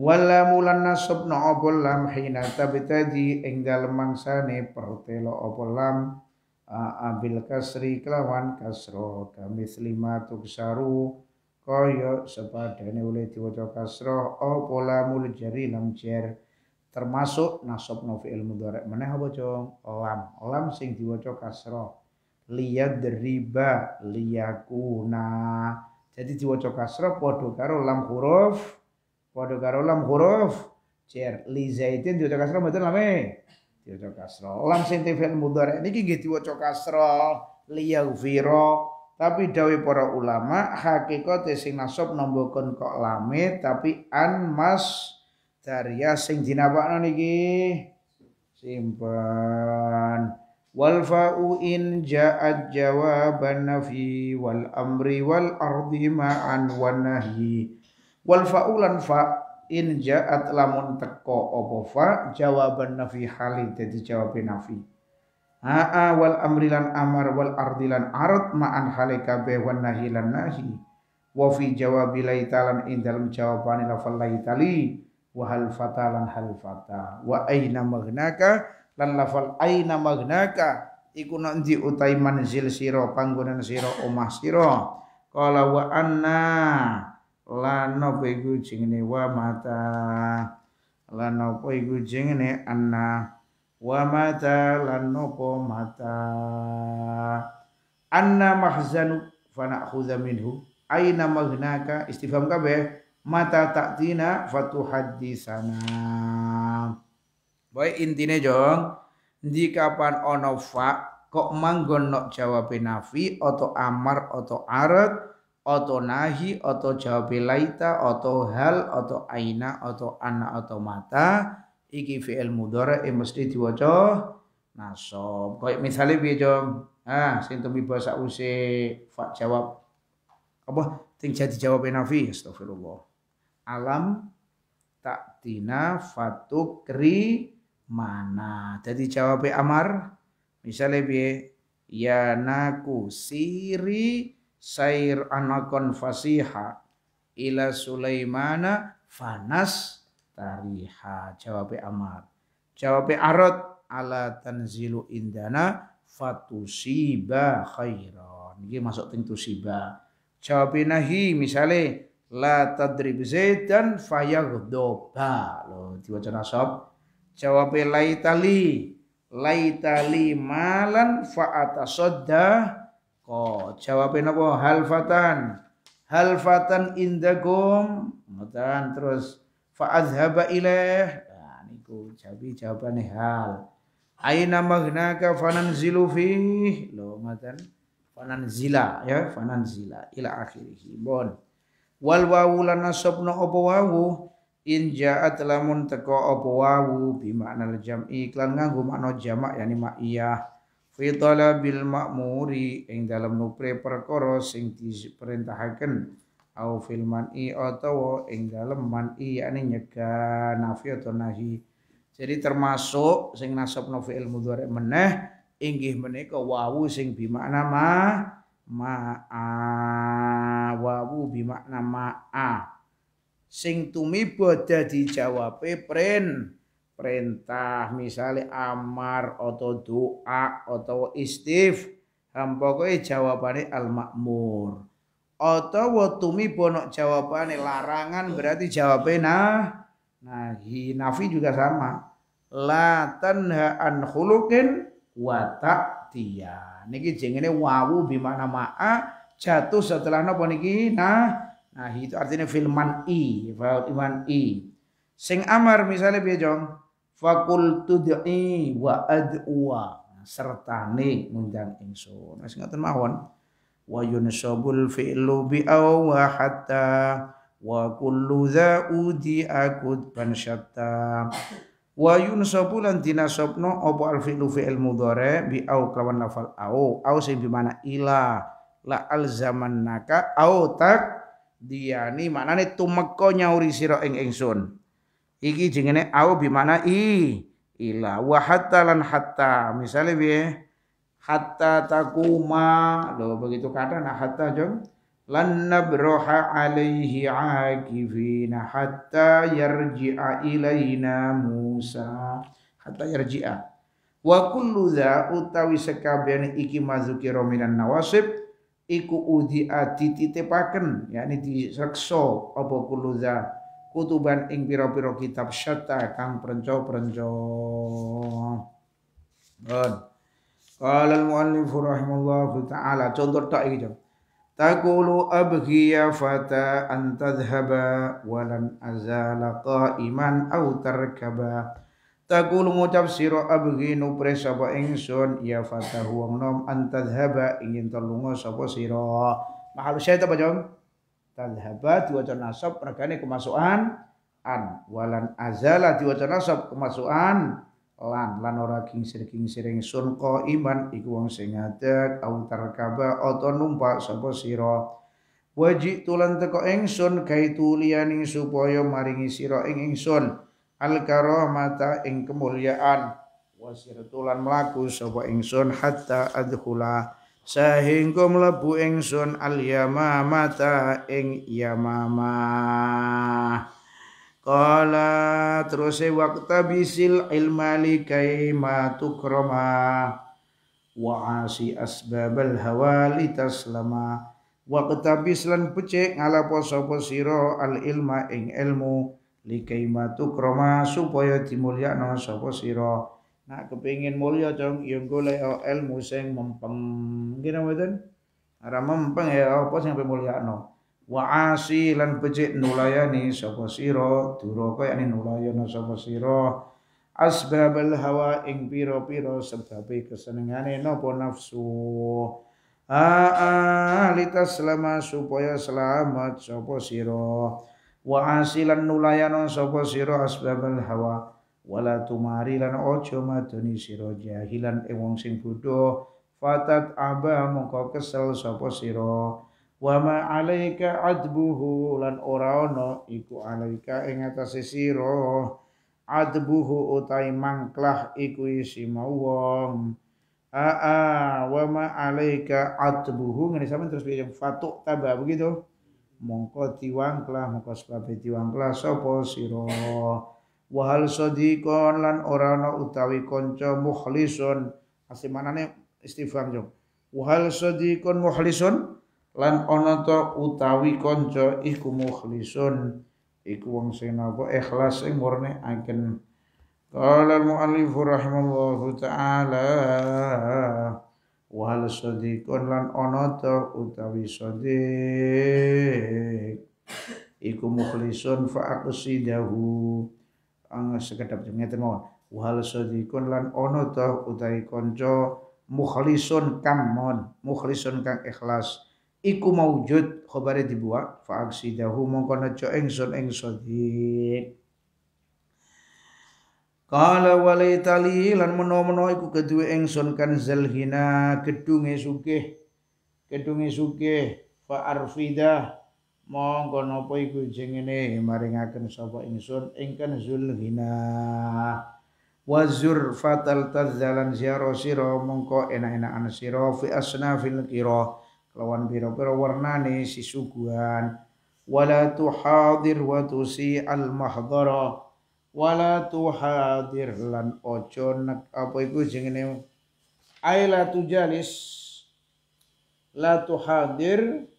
wala mulan nasab na apa lam hina tabtaji ing dalem mangsane pertelo obolam lam abil kasri kelawan kasro kamisli tuk tuksaru koyo sepadane oleh diwaca kasro apa lamul jari lam jer termasuk nasab no fi'il mudhari meneh apa jong lam lam sing diwaca kasro deriba riba liyakuna jadi diwaca kasro padha karo lam huruf Padha karo lam huruf cer li zaitin diwaca kasro mboten lame. Diwaca kasro. Lam sing mudar mudhari niki nggih diwaca kasra liyaghfira tapi dawai para ulama hakikat sing nasab nombokon kok lame tapi an mas darya sing dinapakno niki simpan wal fa'u in ja'at jawaban nafi wal amri wal ardi ma'an wan nahyi wal fa'ulan fa in ja'at lamun teko apa fa jawaban nafi halin jadi jawab nafi ha'a wal amrilan amar wal ardilan arad ma'an halika be wan nahilan nahi wa fi jawabi laitalan in dalam jawaban lafal laitali wa hal fatalan hal fata wa aina magnaka lan lafal aina magnaka iku nanti utai manzil siro panggonan siro omah siro kala wa anna lano apa iku wa mata lano iku anna wa mata lano po mata anna mahzanu khuza minhu aina maghnaka istifham kabe mata taktina sana. baik intine jong di kapan ono fa kok manggon nok jawabe nafi atau amar atau arat Oto nahi, oto jawab laita, oto hal, oto aina, oto ana, oto mata. Iki fi'il mudhara e mesti diwaca nasab. Kayak misalnya piye, Jong? Ah, sing temi basa usik, fak jawab apa sing jadi jawab nafi astagfirullah alam dina fatukri mana jadi jawab amar misalnya piye ya naku siri sair anakon fasiha ila Sulaimana fanas tariha jawabe Amar jawabe Arad ala tanzilu indana fatusiba khairan ini masuk ting tusiba jawabe nahi misale la tadrib zaidan fayaghdoba lo diwaca nasab jawabe laitali laitali malan fa'atasadda oh Jawabin apa? Halfatan. Halfatan indagum fatan terus Fa'adhaba ilaih. Nah niku jawabi jawabane hal. Aina maghnaka fananzilu fih. Lho Fanan zila, ya, zila. ila akhir hibon Wal wawu lan nasabna apa wawu? in ja'at lamun teko apa wawu Bima'nal jam'i iklan nganggu makna jamak yani ma'iyah fi talabil ma'muri ing dalam nupre perkara sing diperintahaken au filman i atau ing dalam i yakni nyegah nafi atau nahi jadi termasuk sing nasab nafi ilmu mudhari meneh inggih menika wawu sing bimakna ma ma'a wawu bimakna a, sing tumiba dadi jawabe print perintah misalnya amar atau doa atau istif hampa jawabannya al makmur atau tumi bonok jawabannya larangan berarti jawabnya nah nahi nafi juga sama la tanha an khuluqin wa ta'tiya niki jengene wawu bimana ma'a jatuh setelah napa niki nah nah itu artinya filman i filman i sing amar misalnya piye jong fakul tud'i wa serta ni ngundang ingsun wis ngoten mawon wa yunsabul fi'lu bi wa hatta wa kullu za udi akut ban syatta wa yunsabu lan dinasabna apa al fi'lu fi'il mudhari bi au kawan lafal au au sing bi mana ila la naka au tak diani maknane tumeka nyauri sira ing ingsun iki jengene, au bimana i ila wa hatta lan hatta misale bi hatta takuma lo begitu kata nah hatta jom lan nabroha alaihi akifina hatta yarji'a ilaina Musa hatta yarji'a wa kullu utawi sekabian iki mazuki rominan nawasib iku udi ati yakni disekso apa kullu dza kutuban ing pira-pira kitab syata kang perenco-perenco. Bon. Qala al-muallif Allah taala contoh tak iki Takulu Taqulu fata an zhaba walan azala qa'iman aw tarkaba. Taqulu ngucap sira abghi nupre sapa ingsun ya fata huwang nom an tadhhaba ingin terlunga sapa siro. Mahal itu apa jam? tadhaba diwaca nasab regane kemasukan an walan azala diwaca nasab kemasukan lan lan ora kingsir kingsir ing sun iman iku wong sing ngadeg au tarkaba numpak sapa siro Wajib tulan teko ingsun kaitu lianing supaya maringi sira ing sun al karamata ing kemuliaan wasir tulan mlaku sapa sun hatta adkhula sahingga mlebu ingsun al yamamata ing yamama Kala terus waktu bisil ilma likai matukroma tukrama wa asi asbabal hawali lama waktu bislan pecik ngalapo sapa sira al ilma ing ilmu likai matukroma tukrama supaya dimulyakno sapa siro. Nak kepingin mulia cong yang golek ilmu sing mempeng. gina mboten? ara mempeng ya apa sing no Wa asi lan becik nulayani sapa sira, duraka yani nulayana sapa sira. Asbabal hawa ing pira-pira sebabe kesenengane napa nafsu. Aa selama supaya selamat sopo siro Wa asilan nulayana sapa sira asbabal hawa wala tumari lan ojo madoni siro jahilan ing wong sing bodho fatat aba mongko kesel sapa siro wa ma alaika adbuhu lan oraono iku alaika ing atase siro adbuhu utai mangklah iku isi mawong aa wa ma alaika adbuhu ngene sampean terus piye fatuk taba begitu mongko tiwangklah mongko sebab tiwangklah sapa siro wahal sodikon lan ora utawi utawi mukhlison, mukhlisun asimanane istifam jong wahal sodikon mukhlison, lan onoto utawi konco iku mukhlisun iku wong sing napa ikhlas sing murni agen qala al muallif rahimallahu taala wahal sadiqon lan onoto utawi sadiq iku mukhlisun fa aqsidahu sekedap ngeten mawon wal sadiqun lan ono ta utai kanca mukhlisun kang mon mukhlisun kang ikhlas iku maujud khabare dibuat fa aksidahu mongko nejo ingsun ing sadiq Kala walai tali lan meno-meno iku kedua engson kan zelhina gedunge suke gedunge suke fa arfidah mongko napa iku jengene maringaken sapa ingsun zul zulhina wa fatal tazalan sira siro mongko enak-enakan siro fi asnafil qira kelawan pira biro, warnane sisuguhan wala tuhadir wa tusi al mahdhara wala tuhadir lan ojo nek apa iku jengene tu tujalis la tuhadir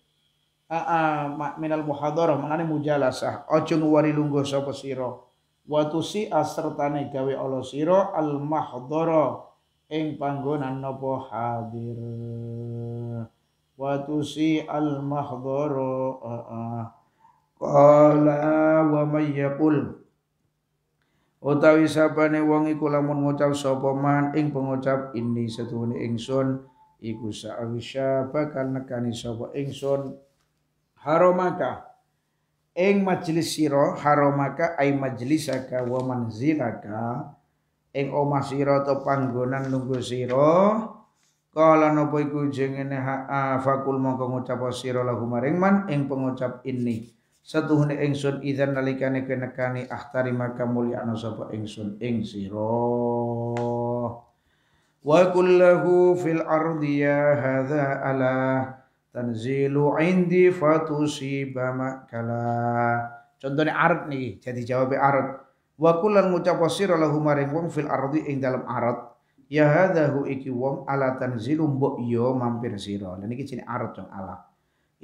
aa minal muhadarah mangane mujalasah aja ngwari lungguh sapa sira wa tusi asertane gawe ala sira al mahdhara ing panggonan nopo hadir wa tusi al mahdhara qala wa may yaqul utawi sabane wong iku lamun ngucap sapa man ing pengucap ini setuhune ingsun iku sa'awisya bakal nekani sapa ingsun haromaka ing majelis sira haromaka ai majelisaka wa manzilaka Eng omah sira to panggonan nunggu siro, kala napa iku jengene ha fakul mongko ngucap sira lahu maring man ing pengucap ini satu hune engsun idan nalikane kenekani ahtari maka mulyana sapa engsun Eng siro, wa kullahu fil ardiya hadza ala tanzilu indi fatusi bama kala contohnya arat nih jadi jawabnya arat. wa kullan ngucapa sira lahu maring wong fil ardi ing dalam arat ya hadahu iki wong ala tanzilu mbok yo mampir sira lan iki jenenge arat jong ala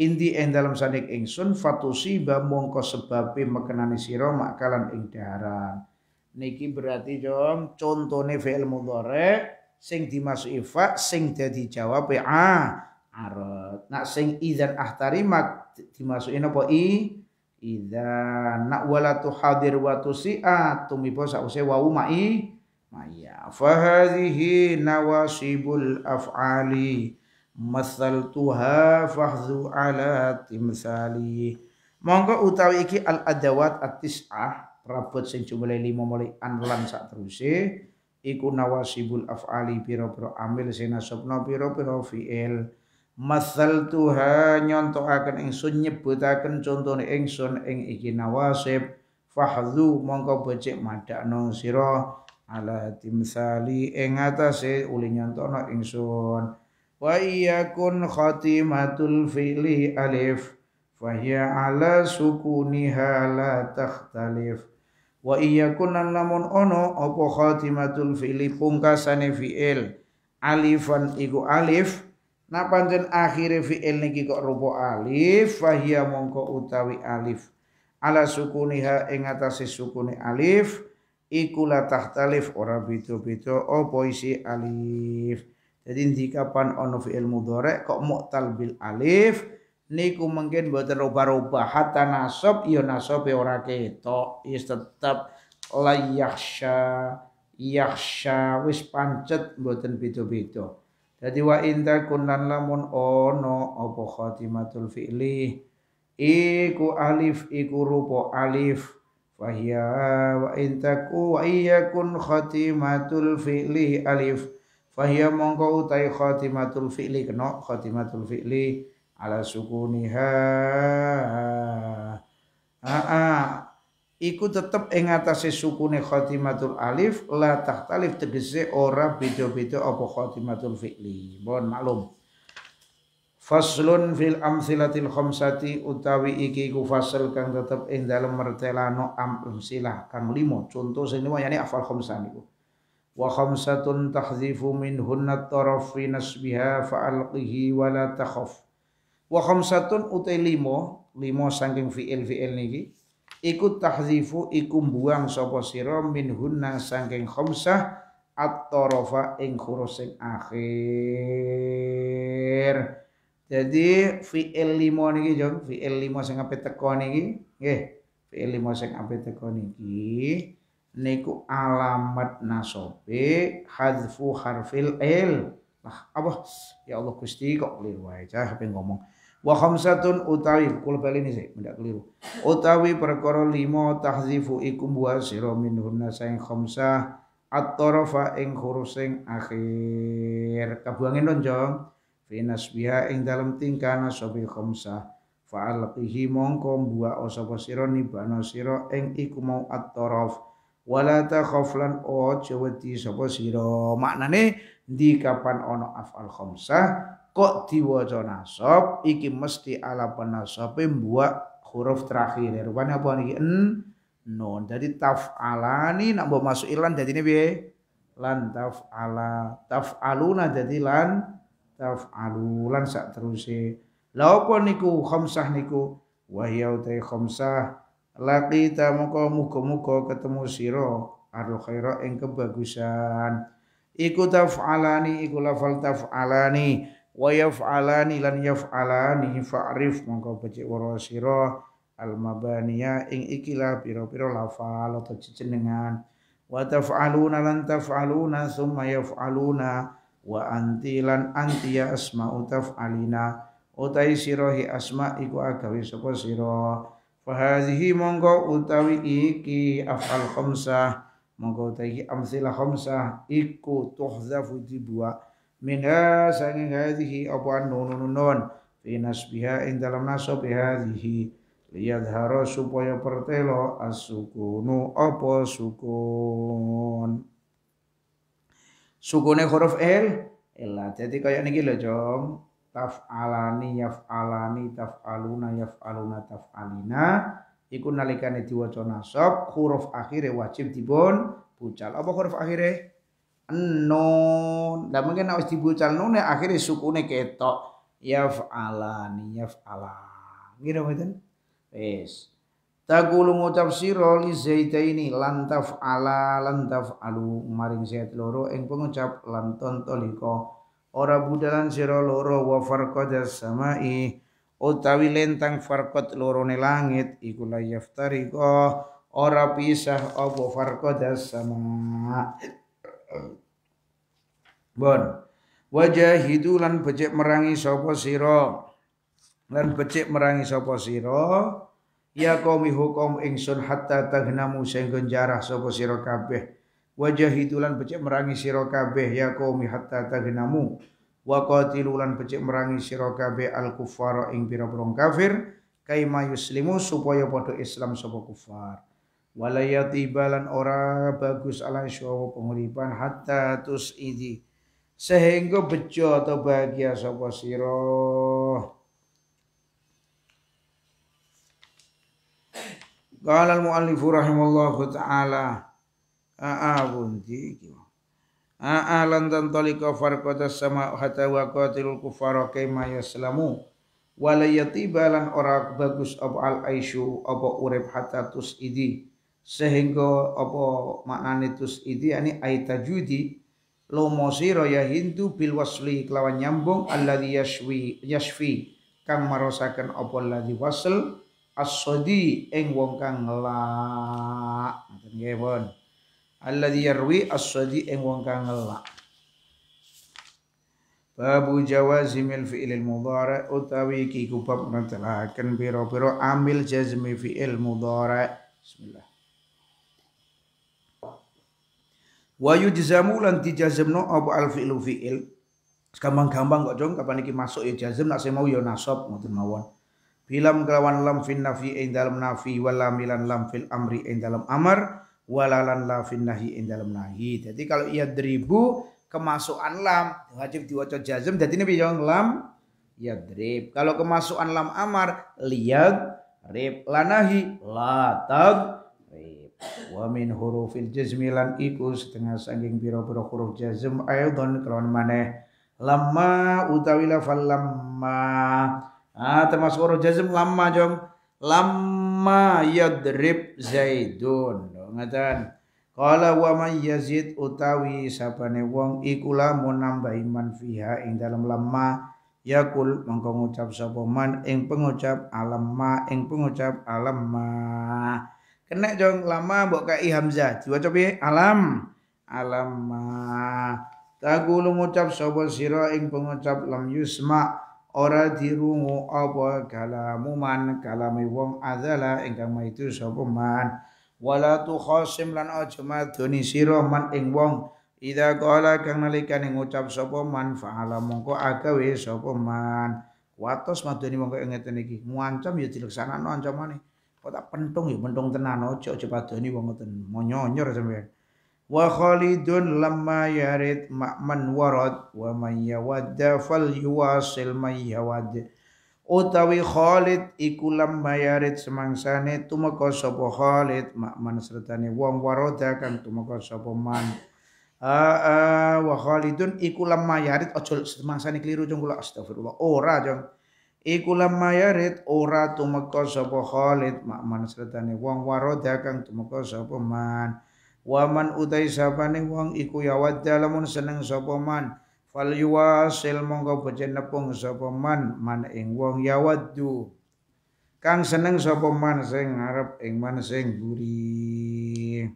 indi ing dalam sanik ingsun fatusiba mongko sebabe mekenani sira makalan ing daharan niki berarti jom contohnya fi'il mudhari sing dimasuki fa sing dadi jawabnya a ah arot Nak sing ah ahtarimak dimasukin apa i idan nak wala tu tuhadir wa tumi posa usai wau i? maya fa fahadihi nawasibul af'ali masal tuha fahzu ala timsali monggo utawi iki al adawat at-tis'ah rabot sing jumlah lima mulai an lan sak teruse iku nawasibul af'ali pira-pira amil sing nasabna pira-pira fi'il masal tuha nyontokaken ingsun nyebutaken contone ingsun ing iki nawasib fahdu mongko becik madakno siro ala timsali ing atase uli nyontono ingsun wa iyakun khatimatul fili alif fahiya ala sukuniha la takhtalif wa kun lamun ono apa khatimatul fili pungkasane fiil alifan iku alif Nah panjen akhirnya fi'il niki kok rupa alif wahia mongko utawi alif ala sukuniha ingatasi sukuni alif ikula tahtalif ora bito-bito opo isi alif. Jadi ndikapan ono fi'il mudore kok mu'tal bil alif niku mungkin buatan roba rubah hatta nasab ya nasabe ora ketok is tetap la Yaksha wis pancet buatan bito-bito jadi wa inta kunan lamun ono opo khatimatul fi'li iku alif iku rupo alif fahia wa intaku wa kun khatimatul fi'li alif fahia mongko utai khatimatul fi'li kena khatimatul fi'li ala sukuniha -ha iku tetep ing atase sukune khotimatul alif la tahtalif tegese ora beda-beda apa khotimatul fi'li mohon maklum Faslun fil amsilatil khamsati utawi iki iku fasal kang tetep ing dalem mertelano amsilah kang limo contoh sing limo yani afal khamsan iku wa khamsatun tahzifu minhunna taraf fi nasbiha fa alqihi wa la takhaf wa khamsatun utai limo limo saking fi'il fi'il niki iku tahzifu iku buang sapa sira min hunna saking khamsah at-tarafa ing huruf akhir jadi fi'il limo niki jong fi'il limo sing ape teko niki nggih fi'il limo sing ape teko niki niku alamat nasobe hadfu harfil il lah apa ya Allah Gusti kok keliru aja ngomong wa khamsatun utawi bal ini sih ndak keliru utawi perkara lima tahzifu iku wa sira minhunna saing khamsah at-tarafa ing huruf akhir kabuangen lonjong fi nasbiha ing dalem tingkana sobi khamsah alqihi mongko mbua sapa sira nibana sira ing iku mau at-taraf wala ta khaflan o cewati sapa sira maknane di kapan ono afal khamsah kok diwaca nasab iki mesti ala penasabe buat huruf terakhir rupanya apa niki en nun jadi taf'alani nak mbok masuk ilan jadi ini piye lan taf'ala taf'aluna jadi lan taf'alu lan sak teruse la opo niku khamsah niku wa hiya uta khamsah laqita muka muga-muga ketemu sira aru khaira ing kebagusan iku taf'alani iku lafal taf'alani wa yaf'alani lan yaf'alani fa'rif mongko becik wara sira al mabaniya ing ikilah pira-pira lafal atau jenengan wa taf'aluna lan taf'aluna summa yaf'aluna wa anti lan anti ya asma taf'alina utai sirohi asma iku agawe sapa sira fa hadhihi mongko utawi iki afal khamsah mongko utawi amsilah khamsah iku tuhzafu dibuat minha sanging hadhihi apa nunun nun anu, anu. fi nasbiha ing dalam nasab hadhihi liyadhara supaya pertelo asukunu apa sukun sukune huruf L illa jadi kaya niki alani taf aluna yaf aluna taf alina iku nalikane diwaca nasab huruf akhire wajib dibon bucal apa huruf akhire nun dan mungkin harus dibucal nun akhirnya sukune ketok yaf'alani yaf'alan gitu mboten wis Takulu ngucap sira li zaitaini lantaf ala lantaf alu maring zait loro eng pengucap lanton toliko ora budalan sira loro wa sama i. utawi lentang farqat ne langit iku la yaftariqa ora pisah apa farqadas sama Bon. Wajahidu lan becik merangi sapa sira. Lan becik merangi sapa sira. Ya qaumi hukum ingsun hatta tagnamu sehingga jarah sapa sira kabeh. Wajahidu lan becik merangi siro kabeh ya qaumi hatta tagnamu. Wa qatilu lan becik merangi siro kabeh al kufar ing pira-pira kafir kaima yuslimu supaya padha Islam sapa kufar walayati balan ora bagus ala syawa penguripan hatta tus idi sehingga bejo atau bahagia sapa sira Qala al-muallif rahimallahu taala Aa iki A'alan dan talika farqata sama hatta wa qatilul kufara kaima yaslamu walayati balan ora bagus apa al aisyu apa urip hatta tus idi sehingga apa maknane tus itu yani aita judi lomo sira ya hindu bil wasli kelawan nyambung alladzi yashwi yashfi kang marosaken apa alladzi wasl asodi sadi wong kang ngelak ngoten nggih pun alladzi yarwi asodi sadi wong kang ngelak Babu jawazimil fi'il mudhari utawi kikubab bab biro biro-biro amil jazmi fi'il mudhari Bismillah wa yujzamu lan dijazmno abu al fi'lu fi'il gampang-gampang kok jong kapan iki masuk ya jazm nak mau ya nasab mboten mawon Bilam kelawan lam fin nafi ing dalam nafi wala milan lam fil amri ing dalam amar wala lan la fin nahi ing dalam nahi. Jadi kalau ia dribu kemasukan lam wajib diwaca jazm jadi ini piye lam drib Kalau kemasukan lam amar liyad rib lanahi la tag wa min hurufil jazmi lan iku setengah sangking pira-pira huruf jazm ayodon kelawan maneh lama utawi lafal lamma ah termasuk huruf jazm lama jong lama yadrib zaidun ngaten qala wa may yazid utawi sapane wong iku lamun nambahi man fiha ing dalam lama yakul mengko ngucap sapa man ing pengucap alama ing pengucap alama. Kena jong lama buat kai hamzah. Jiwa cobi alam. Alam ma. Tagulu ngucap sobo siro ing pengucap lam yusma ora dirungu apa kalamu man kalami wong azala ingkang itu sobo man. Wala tu khasim lan ojo madoni siro man ing wong ida kala kang ing ngucap sapa man fa'ala mongko agawe sobo man. Watos madoni mongko ingetan iki. Muancam ya dileksanakno ancamane kok tak pentung ya pentung tenan ojo aja ini wong ngoten monyor sampean wa khalidun lamma yarid ma'man warad wa man yawadda fal yuwasil may yawad utawi Khalid iku lamma yarid semangsane tumeka sapa Khalid ma'man sertane wong warada kang tumeka sapa man wa Khalidun iku lamma yarid aja semangsane keliru jeng kula astagfirullah ora jeng Iku lama yarid ora tumeka sapa Khalid makman sertane wong waroda kang tumeka sapa man. Waman utai sapane wong iku ya wadda lamun seneng sapa man. Fal yuwasil mongko becen nepung sapa man man ing wong ya waddu. Kang seneng sapa man sing ngarep ing man sing buri.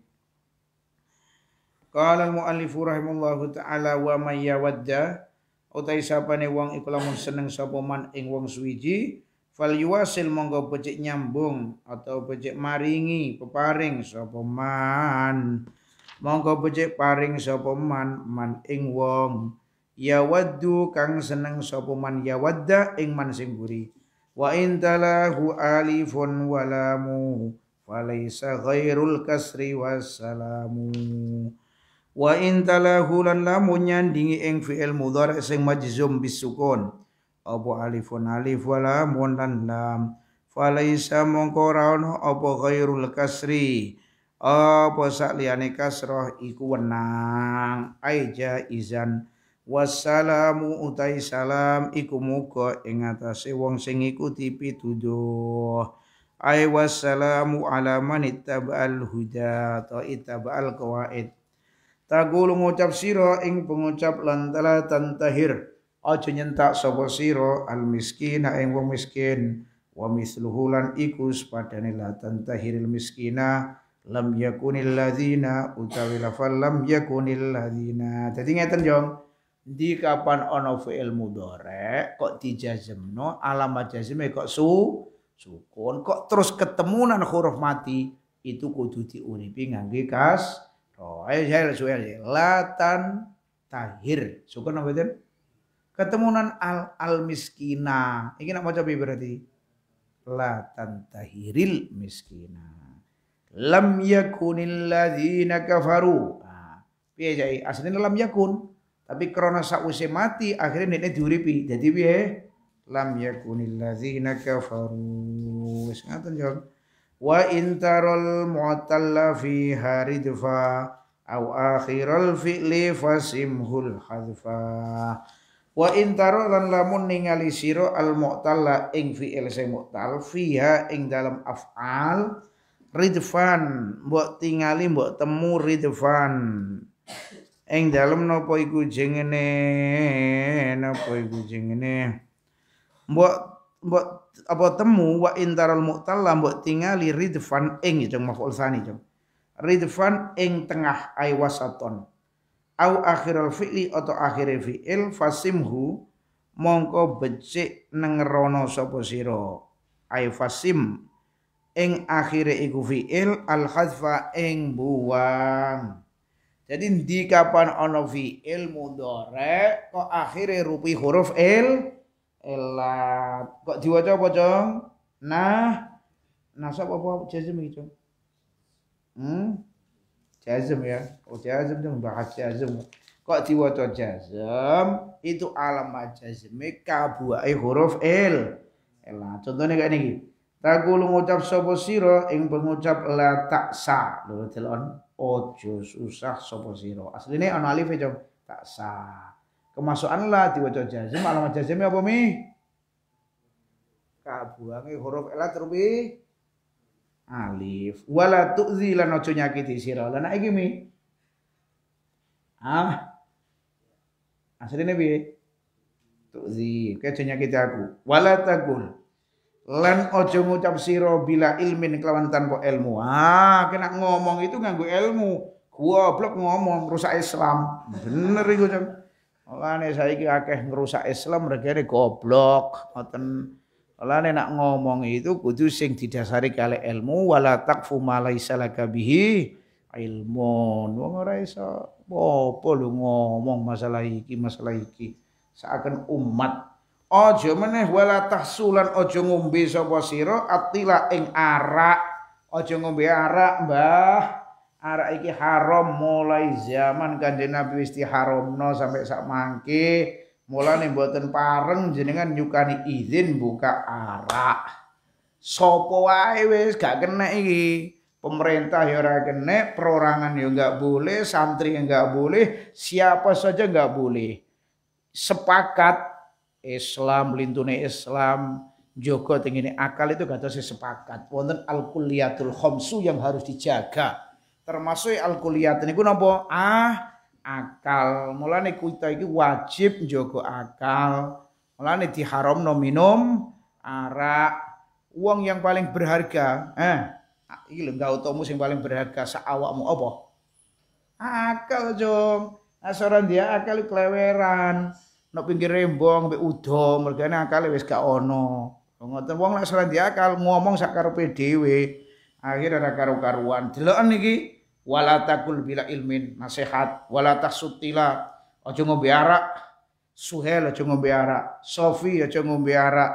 Qala al-mu'allifu rahimallahu ta'ala wa may yawadda utai sapane wong iku lamun seneng sapa man ing wong suwiji fal yuwasil monggo becik nyambung atau becik maringi peparing sapa man monggo becik paring sapa man man ing wong ya waddu kang seneng sapa man ya wadda ing man sing buri wa intalahu alifun walamu falaisa ghairul kasri wassalamu wa in talahu lan lamun nyandingi ing fi'il mudhari sing majzum bisukun apa alifun alif wa lamun lan lam falaisa mongko ra ono apa ghairul kasri apa sakliyane kasroh iku wenang aja izan wassalamu utai salam iku muga ing atase wong sing ikuti pituduh ay wassalamu ala man ittaba'al huda ta ittaba'al qawaid Takul ngucap siro ing pengucap lantala tantahir. Aja nyentak sapa siro al miskin, ing wong miskin. Wa misluhulan ikus padane la al miskina. Lam yakunil ladhina utawi lafal lam yakunil ladhina. Jadi ngeten jong. Di kapan ono fi'il mudore kok dijazemno alamat jazme kok su sukun kok terus ketemunan huruf mati itu kudu diuripi ngangge kas Oh, ayo saya suwe Latan tahir. Suka nopo itu? Ketemunan al al miskina. Ini nak mau coba berarti. Latan tahiril miskina. Lam yakunil ladzina kafaru. Nah, piye jai? Aslinya lam yakun. Tapi karena sausé mati akhirnya nenek diuripi. Jadi piye? Lam yakunil ladzina kafaru. Sengatan jawab wa intarol mu'talla fi haridfa au akhiral fi'li fasimhul hadfa wa intaro lan lamun ningali siro al mu'talla ing fi'il sing mu'tal fiha ing dalam af'al ridfan mbok tingali mbok temu ridfan ing dalem napa iku jengene napa iku jengene mbok mbok apa temu wa intaral mu'talla mbok tingali ridfan ing jeng maf'ul sani jeng. Ridfan ing tengah ay wasaton. Au akhiral fi'li atau akhir fi'il fasimhu mongko becik rono sapa sira. Ay fasim ing akhire iku fi'il al khadfa ing buang. Jadi di kapan ono fi'il mudhari kok akhire rupi huruf il Ela kok diwaca apa, Cong? Nah, nasab apa jazm iki, Cong? Hmm? Jazm ya. Oh, jazm dong bahas jazm. Kok diwaca jazm? Itu alamat jazmi kabuai huruf el, Ela contohnya kayak ini. Takulu ngucap soposiro sira ing pengucap la taksa. lo telon ojo susah sapa sira. Asline ana alif e, Cong. Taksa kemasukan la diwaca jazim alamat jazmnya apa mi kabuangi huruf elat terbi alif wala tu'zi lan ojo nyakiti sira lan iki mi ah asline piye tu'zi kae nyakiti aku wala takul lan ojo ngucap siro bila ilmin kelawan tanpa ilmu. Ah, kena ngomong itu nganggo ilmu. Goblok ngomong rusak Islam. Bener iku, Cang. Mulane saiki akeh ngerusak Islam regane goblok, ngoten. Mulane nak ngomong itu kudu sing didasari kali ilmu wala taqfu ma laisa laka bihi ilmun. Wong ora iso apa lu ngomong masalah iki, masalah iki. Seakan umat Ojo meneh wala tahsulan ojo ngombe sapa sira atila ing arak. Ojo ngombe arak, Mbah. Arak iki haram mulai zaman Kanjeng Nabi wis diharamno sampai sak mangke. Mulane mboten pareng jenengan nyukani izin buka arak. Sapa wae wis gak kena iki. Pemerintah ya ora kena, perorangan ya gak boleh, santri yang gak boleh, siapa saja gak boleh. Sepakat Islam, lintune Islam, Joko tinggi akal itu kata sepakat. Wonten al-kulliyatul khomsu yang harus dijaga termasuk al kuliat gue nopo ah akal mulane kita ini wajib joko akal mulane diharamno minum arak uang yang paling berharga eh iki lho gautomu yang paling berharga sak awakmu apa akal jong nah, asoran dia akal keleweran nek pinggir rembong mbek udom mergane akal wes gak ono ngoten wong lek asoran dia akal ngomong sakar PDW akhir ada karu-karuan deloken iki wala takul bila ilmin nasihat wala tahsutila aja ngombe arak suhel aja ngombe arak sofi aja ngombe arak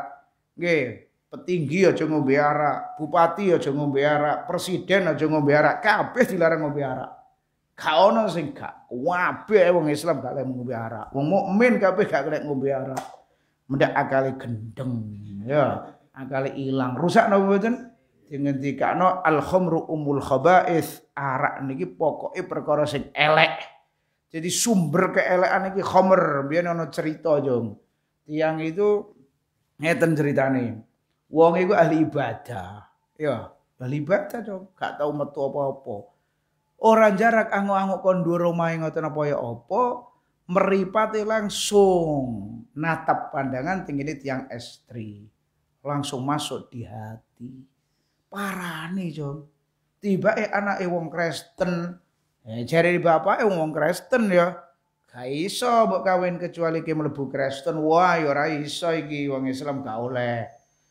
nggih petinggi aja ngombe arak bupati aja ngombe arak presiden aja ngombe arak kabeh dilarang ngombe arak gak ono sing gak kabeh wong Islam gak lek ngombe arak wong mukmin kabeh gak lek ngombe arak mendak akale gendeng ya akale ilang rusak napa mboten dengan dikakno al khamru umul khaba'is arak niki pokoknya perkara sing elek. Jadi sumber keelekan niki homer Biar nono cerita jong. Tiang itu ngeten nih, Wong iku ahli ibadah. Ya, ahli ibadah dong. Gak tau metu apa-apa. Orang jarak angok-angok kondur rumah yang ngoten apa ya apa meripati langsung natap pandangan tinggi tiang estri langsung masuk di hati parah nih Jom tiba anak eh wong Kristen. cari eh, bapak eh wong Kristen ya. kaiso iso kawin kecuali ki mlebu Kristen. Wah, yorai ora iso iki wong Islam gak oleh.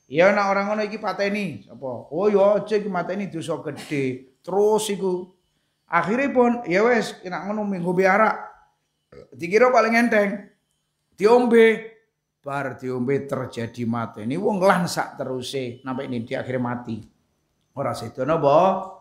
Ya nak orang ngono iki pateni apa Oh ya aja iki mateni dosa gede Terus iku akhirnya pun ya wes kena ngono minggu biara. Dikira paling enteng. Diombe bar diombe terjadi ini wong lansak terus sampai ini di akhirnya mati. Ora situ nopo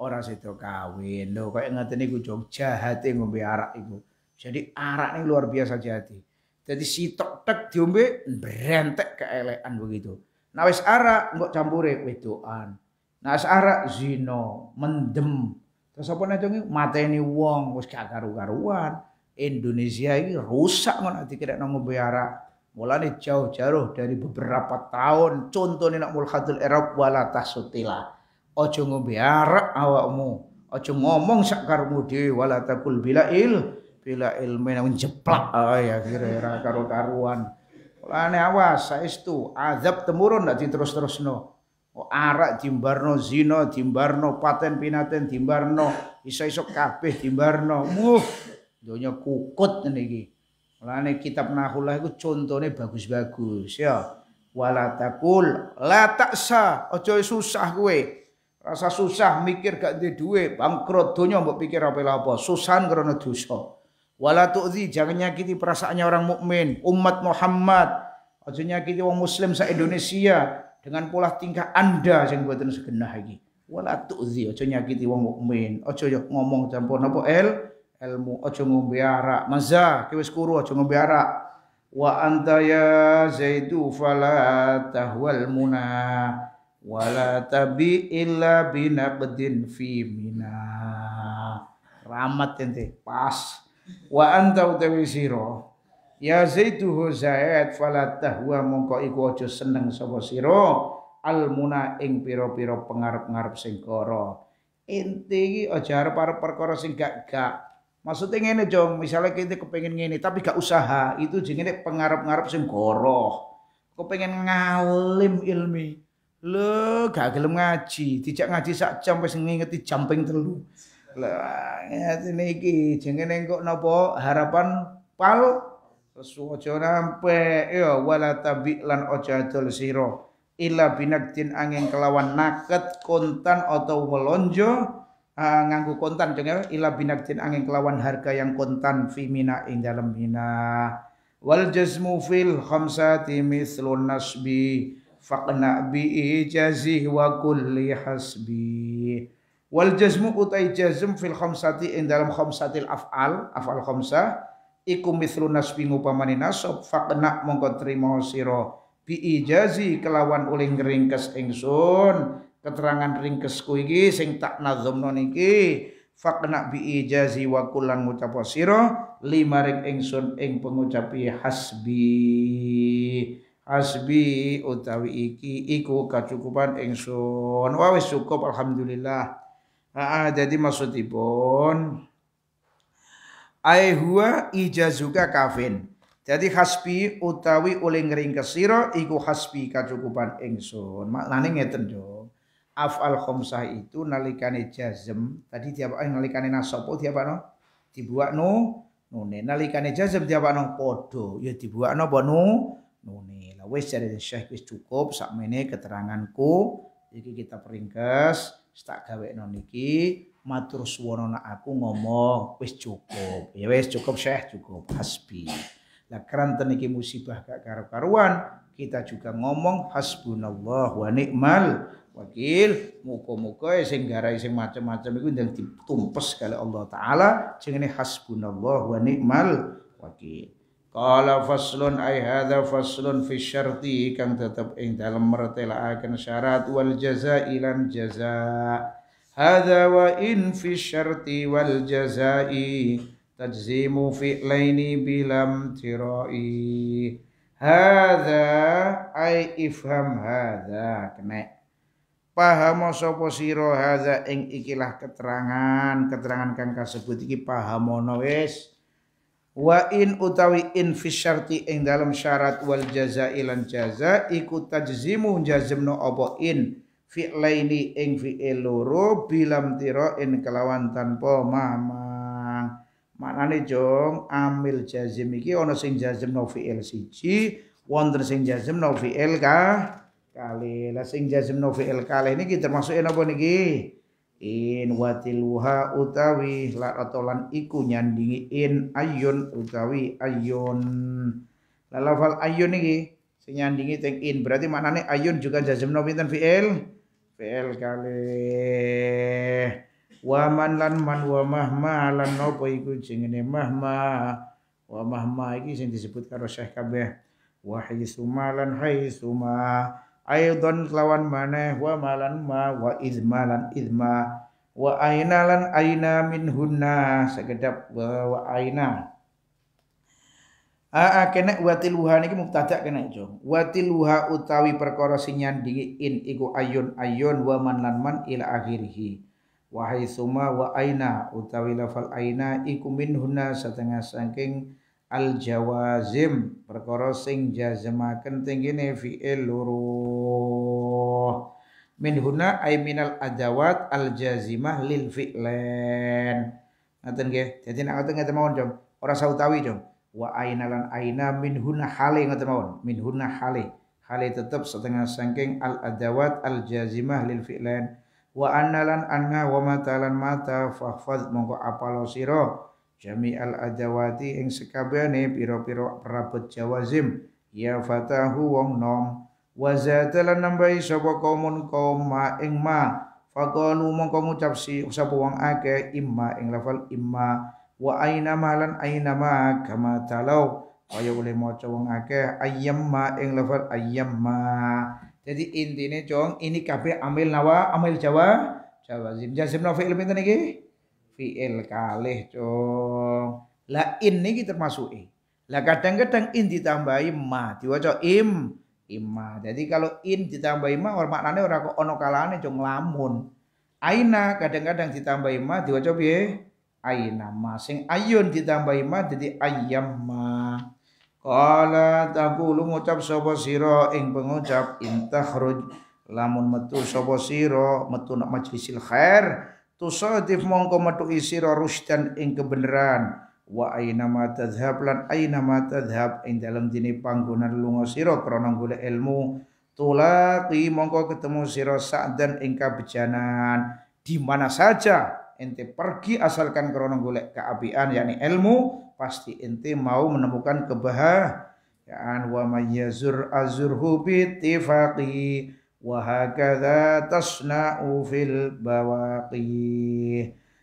Orang situ kawin. lo kayak ngeten iku jahat yang ngombe arak iku. Jadi arak ini luar biasa jadi. Jadi sitok tek diombe berentek keelekan begitu. Nah wis arak engko campure wedokan. Nah wis arak zino mendem. Terus apa nek mateni wong wis gak karu-karuan. Indonesia ini rusak kira dikira ngombe arak. Mulane jauh-jauh dari beberapa tahun contohnya nak mulhatul Arab wala tasutila. Ojo ngombe arak awakmu ojo ngomong sak karmu dhewe wala takul bila il bila ilmin jeplak ya kira-kira karo karuan Lane awas saestu azab temurun terus diterus-terusno arak timbarno zina timbarno paten pinaten timbarno iso-iso kabeh timbarno, muh donya kukut niki mulane kitab nahulah iku contone bagus-bagus ya wala takul la taksa aja susah kowe Rasa susah mikir gak duwe duit, bangkrut dunia mbok pikir apa-apa, susan karena dosa. Wala tu'zi, jangan nyakiti perasaannya orang mukmin, umat Muhammad. Aja nyakiti orang muslim sa Indonesia dengan pola tingkah Anda buat ini segenah lagi Wala tu'zi, aja nyakiti orang mukmin, aja ngomong campur nopo el ilmu, aja ngombe arak. Maza, ki kuru aja ngombe arak. Wa anta ya Zaidu fala tahwal munah wala tabi illa binabdin fi mina ramat ente pas wa anta utawi siro ya zaituhu zaid fala tahwa mongko iku aja seneng sapa siro muna ing pira-pira pengarep-ngarep sing kara ente iki aja arep-arep perkara sing gak gak maksudnya ngene jong misalnya kita kepengen ngene tapi gak usaha itu jenenge pengarep-ngarep sing goroh. kepengen ngalim ilmi Lho, gak gelem ngaji, dijak ngaji sak jam wis ngingeti jam ping 3. Lah, ngene iki jenenge kok napa harapan pal resu aja nampe ya wala tabi lan aja adol Ila illa binaktin angin kelawan naket kontan atau melonjo uh, nganggo kontan Ila ya. illa binaktin angin kelawan harga yang kontan fi mina ing dalam mina wal jazmu fil khamsati mislun nasbi faqna bi ijazi wa kulli hasbi wal jazmu utai jazm fil khamsati In dalam khamsatil af'al af'al khamsah iku mithlu nasbi ngupamani nasab faqna mongko trima sira bi ijazi kelawan uling ringkes ingsun keterangan ku iki sing tak nazamno niki faqna bi ijazi wa kullan ngucap sira limaring ingsun ing pengucapi hasbi Asbi utawi iki iku kacukupan ingsun wa wis cukup alhamdulillah ah jadi maksudipun ai huwa ijazuka kafin jadi hasbi utawi oleh ngering kesiro iku hasbi kacukupan ingsun maknane ngeten dong afal khomsah itu nalikane jazm tadi tiap eh, nalikane nasopo tiap no dibuat no nune nalikane jazm diapakno padha ya dibuat apa nu nune lah wis dari Syekh wis cukup sakmene keteranganku iki kita peringkas tak gawe niki matur suwono aku ngomong wis cukup ya wis cukup Syekh cukup hasbi lah keranten iki musibah gak karu-karuan kita juga ngomong hasbunallah wa ni'mal wakil muka-muka ya sing garai sing macam-macam itu yang ditumpes oleh Allah taala ini hasbunallah wa ni'mal wakil Kala faslun ay hadha faslun fi syarti kang tetep ing dalam mertela akan syarat wal jaza ilan jaza. hadha wa in fi syarti wal i. tajzimu fi laini bilam tirai. hadha ay ifham hadha kene. Paham sapa sira hadha ing ikilah keterangan, keterangan kang kasebut iki pahamono wis wa in utawi in fi syarti ing dalam syarat wal jazai lan jaza iku tajzimu jazmnu apa in laini ing fi loro bilam tiro in kelawan tanpa mamang maknane jong amil jazim iki ono sing fi el siji wonten sing fi el ka kali lah sing fi el kali niki termasuk napa niki in watiluha utawi la atolan iku nyandingi in ayun utawi ayun lalafal ayun iki sing nyandingi teng in berarti maknane ayun juga no pinten fiil fiil kali waman lan man wa mahma lan nopo iku jengene mahma wa mahma iki sing disebut karo Syekh kabeh Wahai sumalan lan sumah aidon kelawan mana wa malan ma wa izmalan izma wa ainalan lan aina min hunna sekedap wa, wa aina Aa kena watil wuha niki mubtada kena jo. Watil wuha utawi perkara sing nyandingi in iku ayun ayun wa man lan man ila akhirih. Wahai suma wa aina utawi lafal aina iku min hunna setengah saking al jawazim perkara sing jazmaken tengene fi'il luruh min huna ay minal adawat al jazimah lil fi'lan ngaten nggih dadi nek ngoten ngaten mawon jom ora utawi jom wa aina lan aina min huna hale ngaten mawon min huna hale hale tetep setengah saking al adawat al jazimah lil fi'lan wa annalan anna wa matalan mata fahfaz mongko apalo sira jami'al ajawati ing sekabehane piro-piro perabot jawazim ya fatahu wong nom wa zatalan nambahi sapa kaumun kaum ma ing ma faqalu mongko ngucap si sapa wong akeh imma ing lafal imma wa aina malan aina ma kama talau kaya oleh maca wong akeh ayyamma ing lafal ayyamma jadi intinya cong ini kabeh amil nawa amil jawa jawazim jazim nawa fi'il pinten iki fiil kalih cung lah in niki termasuk e lah kadang-kadang in ditambahi ma diwaca im imma jadi kalau in ditambahi ma or maknane ora kok ana kalane cung lamun aina kadang-kadang ditambahi ma diwaca piye aina ma sing ayun ditambahi ma jadi ayam ma Kala takulu ngucap sapa sira ing pengucap intakhruj lamun metu sapa sira metu nak majlisil khair tusadif mongko metu isiro rusdan ing kebenaran wa aina ma tadhhab lan aina ma tadhhab ing dalem dine panggonan lunga sira krana golek ilmu tulaqi mongko ketemu sira sa'dan ing kabejanan di mana saja ente pergi asalkan krana golek keapian yakni ilmu pasti ente mau menemukan kebahagiaan wa mayyazur azurhu bitifaqi وهكذا تصنع في البواقي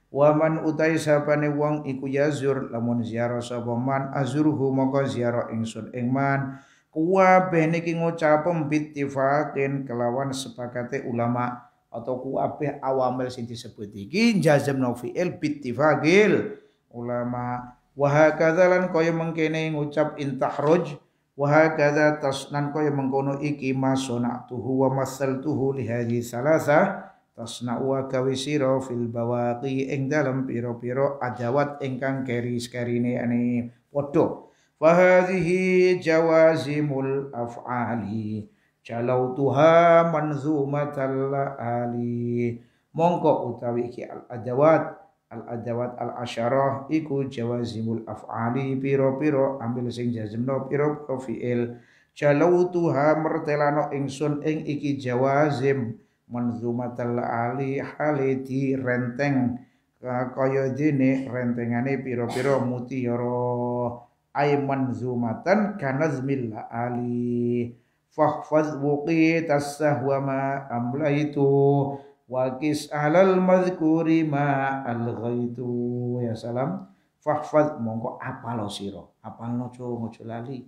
Waman utai sapane wong iku yazur lamun ziarah sapa man azurhu moko ziarah ingsun ing man kuwabeh niki ngucapem bittifaqin kelawan sepakate ulama atau kuwabeh awamil sing disebut iki jazmna fi'il bittifaqil ulama wa hakadzalan kaya mengkene ngucap intahruj wa hakadha tasnan kaya mengkono iki masona tuhu wa masaltuhu li salasa salasa tasna'u wa kawisiro fil bawaki ing dalam piro piro adawat ingkang keris-kerine ane padha fa hadhihi jawazimul af'ali jalautuha manzumatal ali mongko utawi iki al adawat al adawat al asyarah iku jawazimul af'ali piro-piro ambil sing jazmno piro-piro fi'il tuha mertelano ingsun ing iki jawazim manzumat al ali haliti renteng kaya dene rentengane piro-piro mutiara ay manzumatan kanazmil ali fahfaz wuqitas sahwa ma amlaitu Wakis alal madhkuri ma al ghaitu ya salam fahfad mongko apalo sira apalno jo aja lali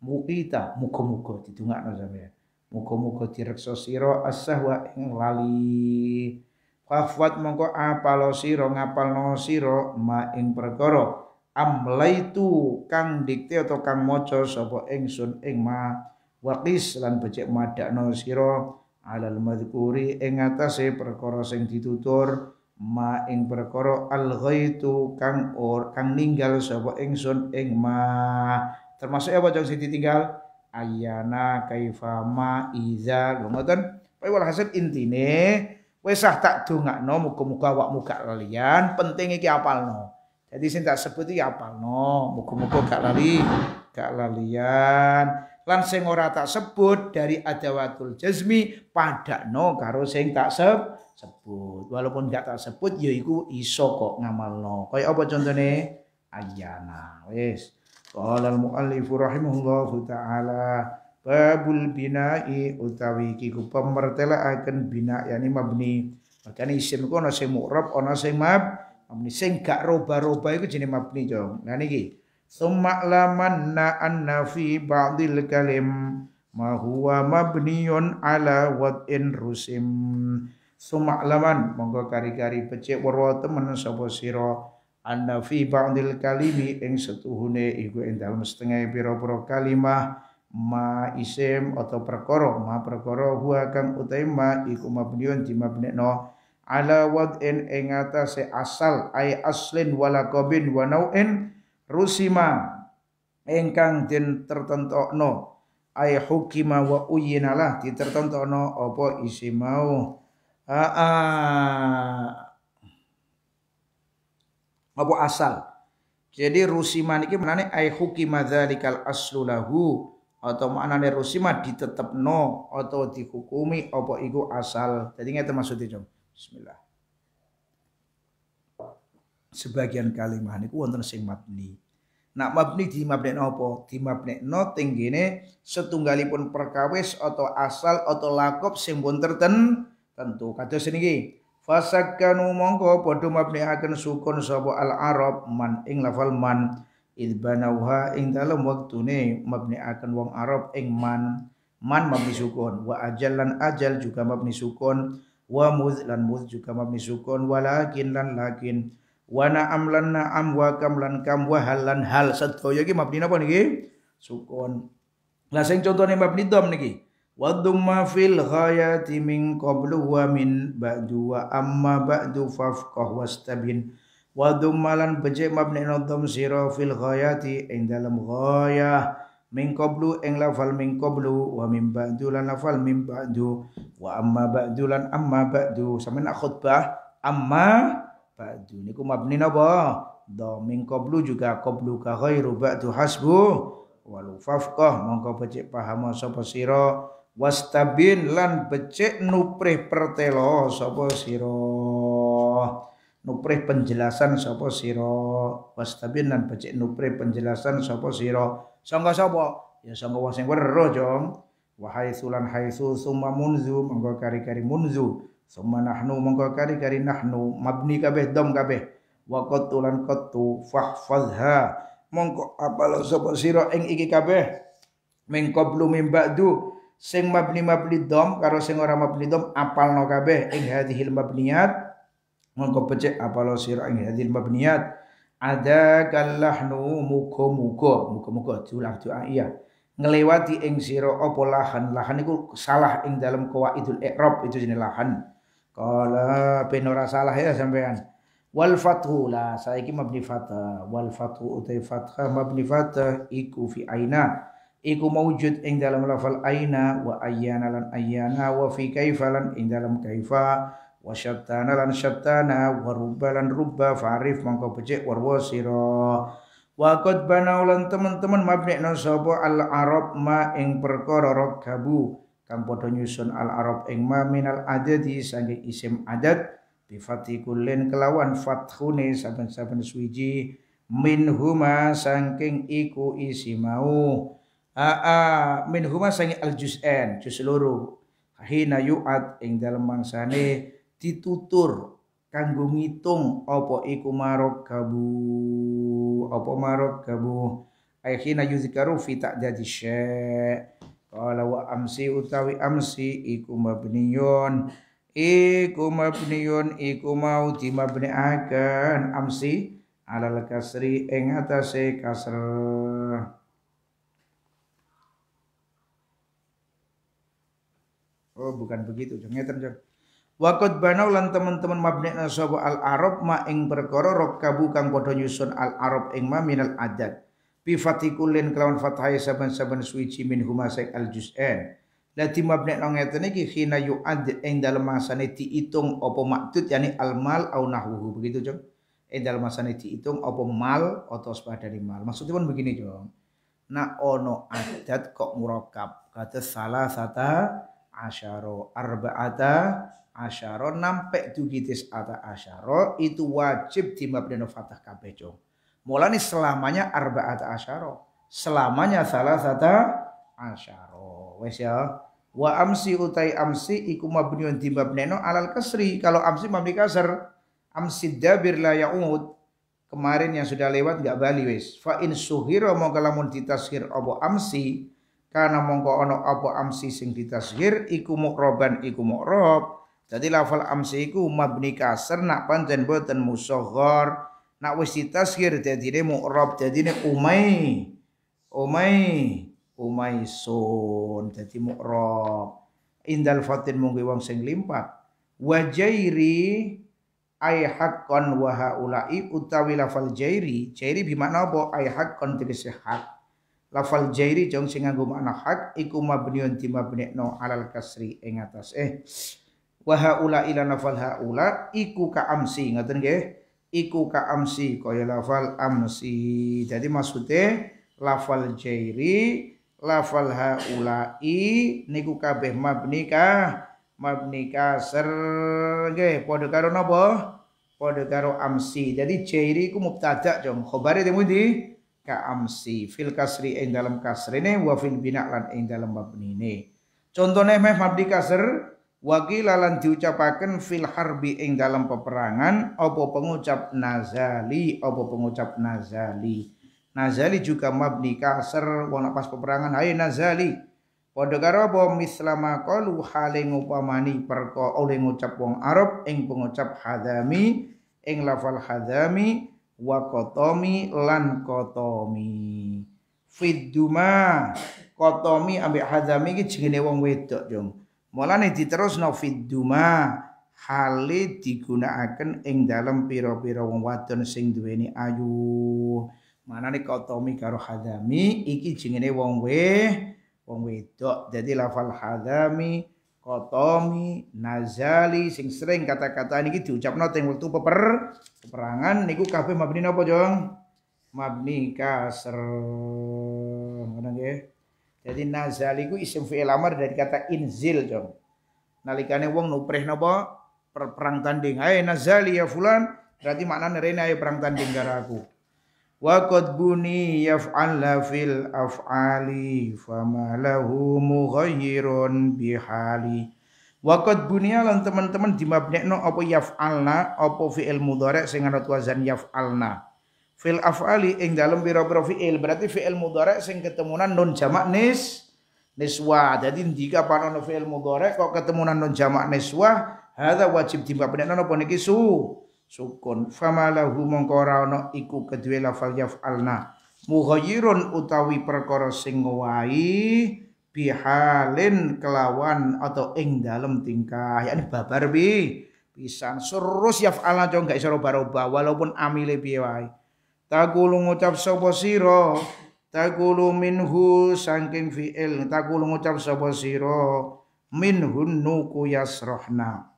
mukita muko muga didongakno sampeyan ya muko direksa sira siro asahwa ing lali fahfad mongko apalo sira ngapalno sira ma ing perkara amlaitu kang dikte atau kang maca sapa sun ing ma wakis lan becik madakno siro alal madhkuri ing atase perkara sing ditutur ma ing perkara al kang or kang ninggal sapa ingsun ing ma termasuk apa jong sing ditinggal ayana ma iza lho ngoten walhasil intine wis sah tak dongakno muga-muga awakmu gak lalian penting iki apalno jadi sing tak sebut iki apalno muga-muga gak lali gak lalian lan sing ora tak sebut dari adawatul jazmi padakno karo sing tak sebut walaupun gak tak sebut ya iku iso kok ngamalno kaya apa contohnya? Ayana wis qala al muallif rahimahullahu taala babul bina'i utawi iku pemertelaaken bina yani mabni makane isim ku ana sing mu'rab ana sing mab mabni sing gak roba-roba iku jenenge mabni jong nah niki Summa lamanna anna fi ba'dil kalim ma huwa mabniyun ala wad'in rusim. Summa laman monggo kari-kari becik werwa temen sapa sira anna fi ba'dil kalimi ing setuhune iku ing dalem setengah pira-pira kalimah ma isim atau perkara ma perkara huwa kang utaima iku mabniun di mabnino ala wad'in ing atase asal ay aslin wala qabin wa nau'in rusima engkang den tertentokno ay hukima wa di no apa isi mau opo asal jadi rusiman mana nih ay hukima dzalikal aslu lahu atau nih rusima no atau dihukumi opo igu asal jadi ngeten maksudnya Bismillah sebagian kalimah niku wonten sing mabni. Nak mabni di mabni nopo, Di mabni no tinggine setunggalipun perkawis atau asal atau lakop sing pun terten tentu. kata niki fasakanu mongko mabni akan sukun sabo al arab man ing lafal man idbanauha ing dalam waktu ini mabni akan wong arab ing man man mabni sukun wa ajal lan ajal juga mabni sukun wa muz lan muz juga mabni sukun walakin lan lakin wana amlan na am wa kam lan kam wa hal lan hal sadaya iki mabni napa niki sukun lah sing contone mabni dom niki wa dhamma fil ghayati min qablu wa min ba'du wa amma ba'du fafqah wastabin wa Wadum lan becik mabni nadham sira fil ghayati ing dalam ghayah min qablu ing lafal min qablu wa min ba'du lan lafal min ba'du wa amma ba'du lan amma ba'du sampeyan khutbah amma ba'du niku mabni napa min qablu juga qablu ka ghairu ba'du hasbu walu fafqah mongko becik paham sapa sira wastabin lan becik nuprih pertelo sapa sira nuprih penjelasan sapa sira wastabin lan becik nuprih penjelasan sapa sira sangga sapa ya sangga wong sing weruh jong wahai sulan haitsu summa munzu mongko kari-kari munzu Summa nahnu mongko kari kari nahnu mabni kabeh dom kabeh wa qatulan qatu fahfazha mongko apal sapa sira ing iki kabeh min qablu min ba'du sing mabni mabni dom karo sing ora mabni dom apalno kabeh ing hadhil mabniyat mongko becik apal sira ing hadhil mabniyat ada kalahnu muko muko muko muko diulang tu iya ngelewati ing sira apa lahan lahan iku salah ing dalam qawaidul i'rab itu jenis lahan Kala ben ora salah ya sampean. Wal fathu la saiki mabni fathah. Wal fathu utai fathah mabni fathah iku fi aina. Iku mawujud ing dalam lafal aina wa ayyana lan ayyana wa fi kaifa lan ing dalam kaifa wa syattana lan syattana wa rubba lan rubba fa'rif mangko becik warwa sira. Wa qad banaulan teman-teman mabni sapa al arab ma ing perkara rakabu kang padha nyusun al arab ing ma minal adadi sange isim adat bi fathi kullin kelawan fathune saben-saben suwiji min huma sangking iku isi mau aa min huma sange al juz'an juz seluruh, hina yu'at ing dalem mangsane ditutur kanggo ngitung apa iku marok gabu apa marok gabu akhirnya yuzkaru fi ta'dadi syai' kalau wa amsi utawi amsi iku mabniyun iku mabniyun iku mau dimabniakan amsi alal kasri ing atase kasr Oh bukan begitu jeng ngeten jeng Waqad banau lan teman-teman mabni nasaba al arab ma ing perkara rakabu kang padha nyusun al arab ing ma minal adad bi fatikulin kelawan fathai saban saben suici min huma saik al juz'an lati mabni nang ngeten iki khina yu'ad ing dalem masane diitung apa maktud yani al mal au nahwuhu begitu jong ing dalem masane diitung apa mal atau sepadane mal maksudnya pun begini jong na ono adat kok murakab kata salah sata asyaro arba'ata asyaro nampek dugitis ata asyaro itu wajib di fathah fatah kabeh jong Mulani selamanya arba'at asyara. Selamanya salah satu asyara. Wes ya. Wa amsi utai amsi iku mabniun timbab neno alal kasri. Kalau amsi mabni kasar. Amsi dabir la ya'ud. Kemarin yang sudah lewat gak bali wes. Fa in suhira mongko lamun ditashir apa amsi. Karena mongko ono apa amsi sing ditashir iku mukroban iku mukrob. Jadi lafal amsi iku mabni kasar nak pancen boten musoghor nak wis ditaskir rob mu'rab dadine umai umai umai sun dadi mu'rab indal fatin mungki wong sing limpah wa jairi ay haqqan wa haula'i utawi lafal jairi jairi bi makna apa ay haqqan tegese hak lafal jairi jong sing nganggo makna hak iku mabniun di mabni'no alal kasri ing atas eh wa haula'i lan lafal haula iku ka amsi ngoten nggih iku ka amsi kaya lafal amsi jadi maksudnya lafal jairi lafal haulai niku kabeh mabni ka mabni kasr nggih padha karo napa padha karo amsi jadi jairi ku mubtada jong khabare temudi ka amsi fil kasri ing dalam kasrine wa fil bina lan ing dalam mabnine contohnya meh mabni kasr Wakilalan diucapakan fil harbi ing dalam peperangan opo pengucap nazali opo pengucap nazali nazali juga mabni kasar wana pas peperangan hai nazali padha karo apa mislama kalu hale ngupamani perko oleh ngucap wong Arab ing pengucap hadami ing lafal hadami wa kotomi lan kotomi fiduma kotomi ambek hadami iki jenenge wong wedok jong Mulane diterusno fid duma hale digunakaken ing dalem pira-pira wong wadon sing duweni ayu. Manane kotomi karo hadami iki jenenge wong we wong wedok. Dadi lafal hadami kotomi nazali sing sering kata-kata niki diucapno teng wektu peper peperangan niku kabeh mabni napa, Jong? Mabni kasr. Jadi nazaliku isim fi'il amar dari kata inzil dong. Nalikane wong nuprih napa perang tanding. Hai nazali ya fulan berarti maknane rene ayo perang tanding karo aku. Wa qad buni yaf'ala fil af'ali fama lahu mughayyirun bihali. Wa qad bunia lan teman-teman dimabnekno apa yaf'alna apa fi'il mudhari' sing anut yaf yaf'alna fil af'ali ing dalam biro pira berarti fil mudorek sing ketemunan non jamak nis niswa jadi jika panono fil mudorek kok ketemunan non jamak niswa ada wajib timbapinakno nono niki su sukun famalahu mongko ora ana iku kedue lafal alna. mughayyirun utawi perkara sing wahi bihalin kelawan atau ing dalam tingkah yakni babar bi pisan surus yaf'alna jo gak iso roba-roba walaupun amile piye wae Takulu ngucap sapa sira. Takulu minhu saking fi'il. Takulu ngucap sapa sira. Minhun nuku yasrohna.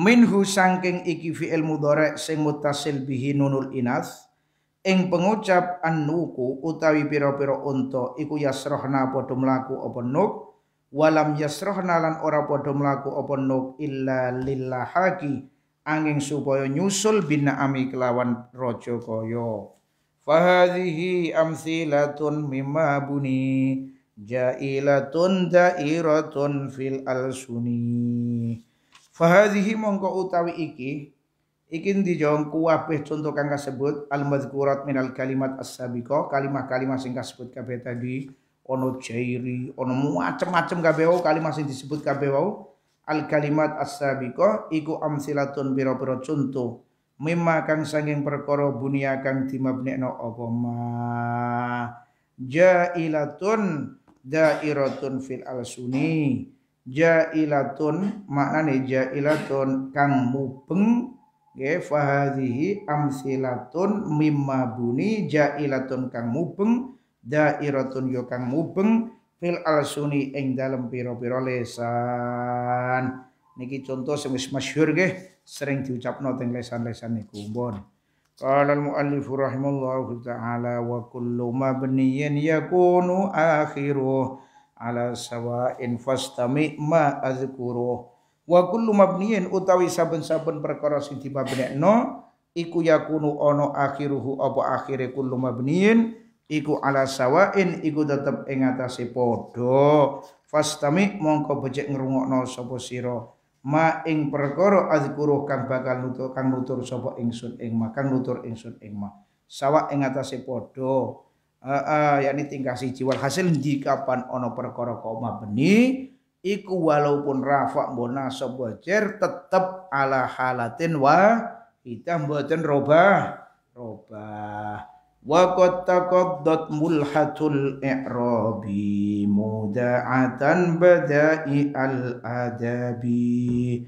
Minhu saking iki fi'il mudhari sing mutasil bihi nunul inas. Ing pengucap annuku utawi pira-pira unta iku yasrohna padha mlaku apa nuk walam yasrohna lan ora padha mlaku apa nuk illa lillahi angin supaya nyusul bina ami kelawan raja kaya fahadhihi amsilatun mimma buni jailatun dairatun fil alsuni fahadhihi mongko utawi iki Ikin ndi jong kuwabeh contoh kang kasebut al madhkurat minal kalimat as-sabiqah kalimah-kalimah sing kasebut kabeh tadi ono jairi ono macem-macem kabeh kalimah sing disebut kabeh wau al kalimat as-sabiqah iku amsilatun biro biro contoh mimma kang sanging perkoro bunia kang dimabnekno apa ma jailatun dairatun fil ilaton jailatun ja jailatun kang mubeng nggih fahadhihi amsilatun mimma buni jailatun kang mubeng dairatun yo ya kang mubeng fil alsuni ing dalem pira-pira lesan niki contoh sing wis masyhur nggih sering diucapno teng lesan-lesan niku mbon qala al muallif rahimallahu taala wa kullu mabniyin yakunu akhiru ala sawain fastami ma azkuru wa kullu mabniyin utawi saben-saben perkara sing dimabnekno iku yakunu ono akhiruhu apa akhire kullu mabniyin iku ala sawain iku tetep ing atase padha fastami mongko becik ngrungokno sapa sira ma ing perkara azkuruh kang bakal nutur kang nutur sapa ingsun ing ma kang nutur ingsun ing ma sawa ing atase padha uh, uh, yakni tingkah siji wal hasil jika pan ana perkara koma beni iku walaupun rafa bona sapa jer tetep ala halatin wa kita mboten robah robah wa qad taqaddat mulhatul i'rabi muda'atan bada'i al adabi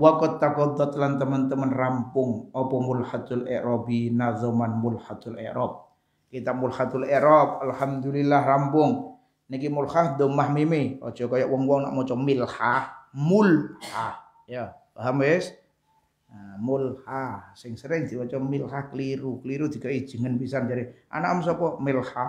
wa qad taqaddat lan teman-teman rampung apa mulhatul i'rabi Nazoman mulhatul i'rab kita mulhatul i'rab alhamdulillah rampung niki mulhah domah mimi aja kaya wong-wong nak maca milhah mulhah ya paham wis Ah, mulha sing sering diwaca milha keliru keliru jika jengen pisan jare anak am sapa milha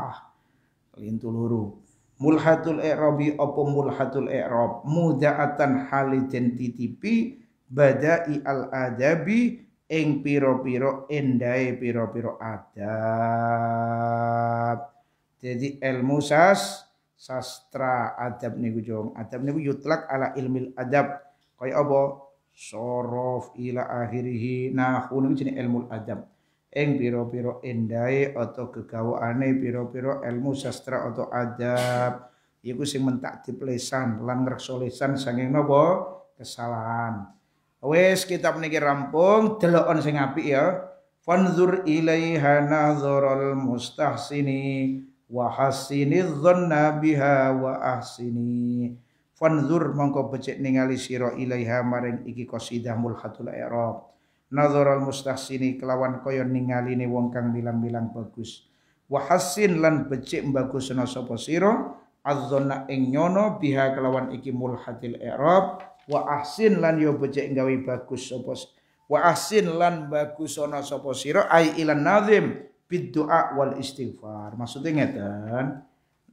lintu luru mulhatul i'rabi apa mulhatul i'rab mudaatan halidin titipi badai al adabi ing piro-piro endai piro-piro adab jadi ilmu sas sastra adab niku jong adab niku yutlak ala ilmil adab kaya apa sorof ila akhirihi nahu niku jeneng ilmu adam eng piro-piro endai atau kegawaane piro-piro ilmu sastra atau adab iku sing mentakdip lisan lan ngreksa lisan saking napa kesalahan wis kitab niki rampung delokon sing apik ya fanzur ilaiha nazarul mustahsini wa hasini dhanna biha wa ahsini fanzur mongko becik ningali siro ilaiha maring iki kosidah mulhatul erob. nazaral mustahsini kelawan ningali ni wong kang bilang-bilang bagus wahasin lan becik bagusna sopo siro. azzanna ing nyono biha kelawan iki mulhatil erob. wa lan yo becik ngawi bagus sopo wahasin lan bagus ana sopo siro. ai ilan nazim bidu'a wal istighfar maksudnya ngeten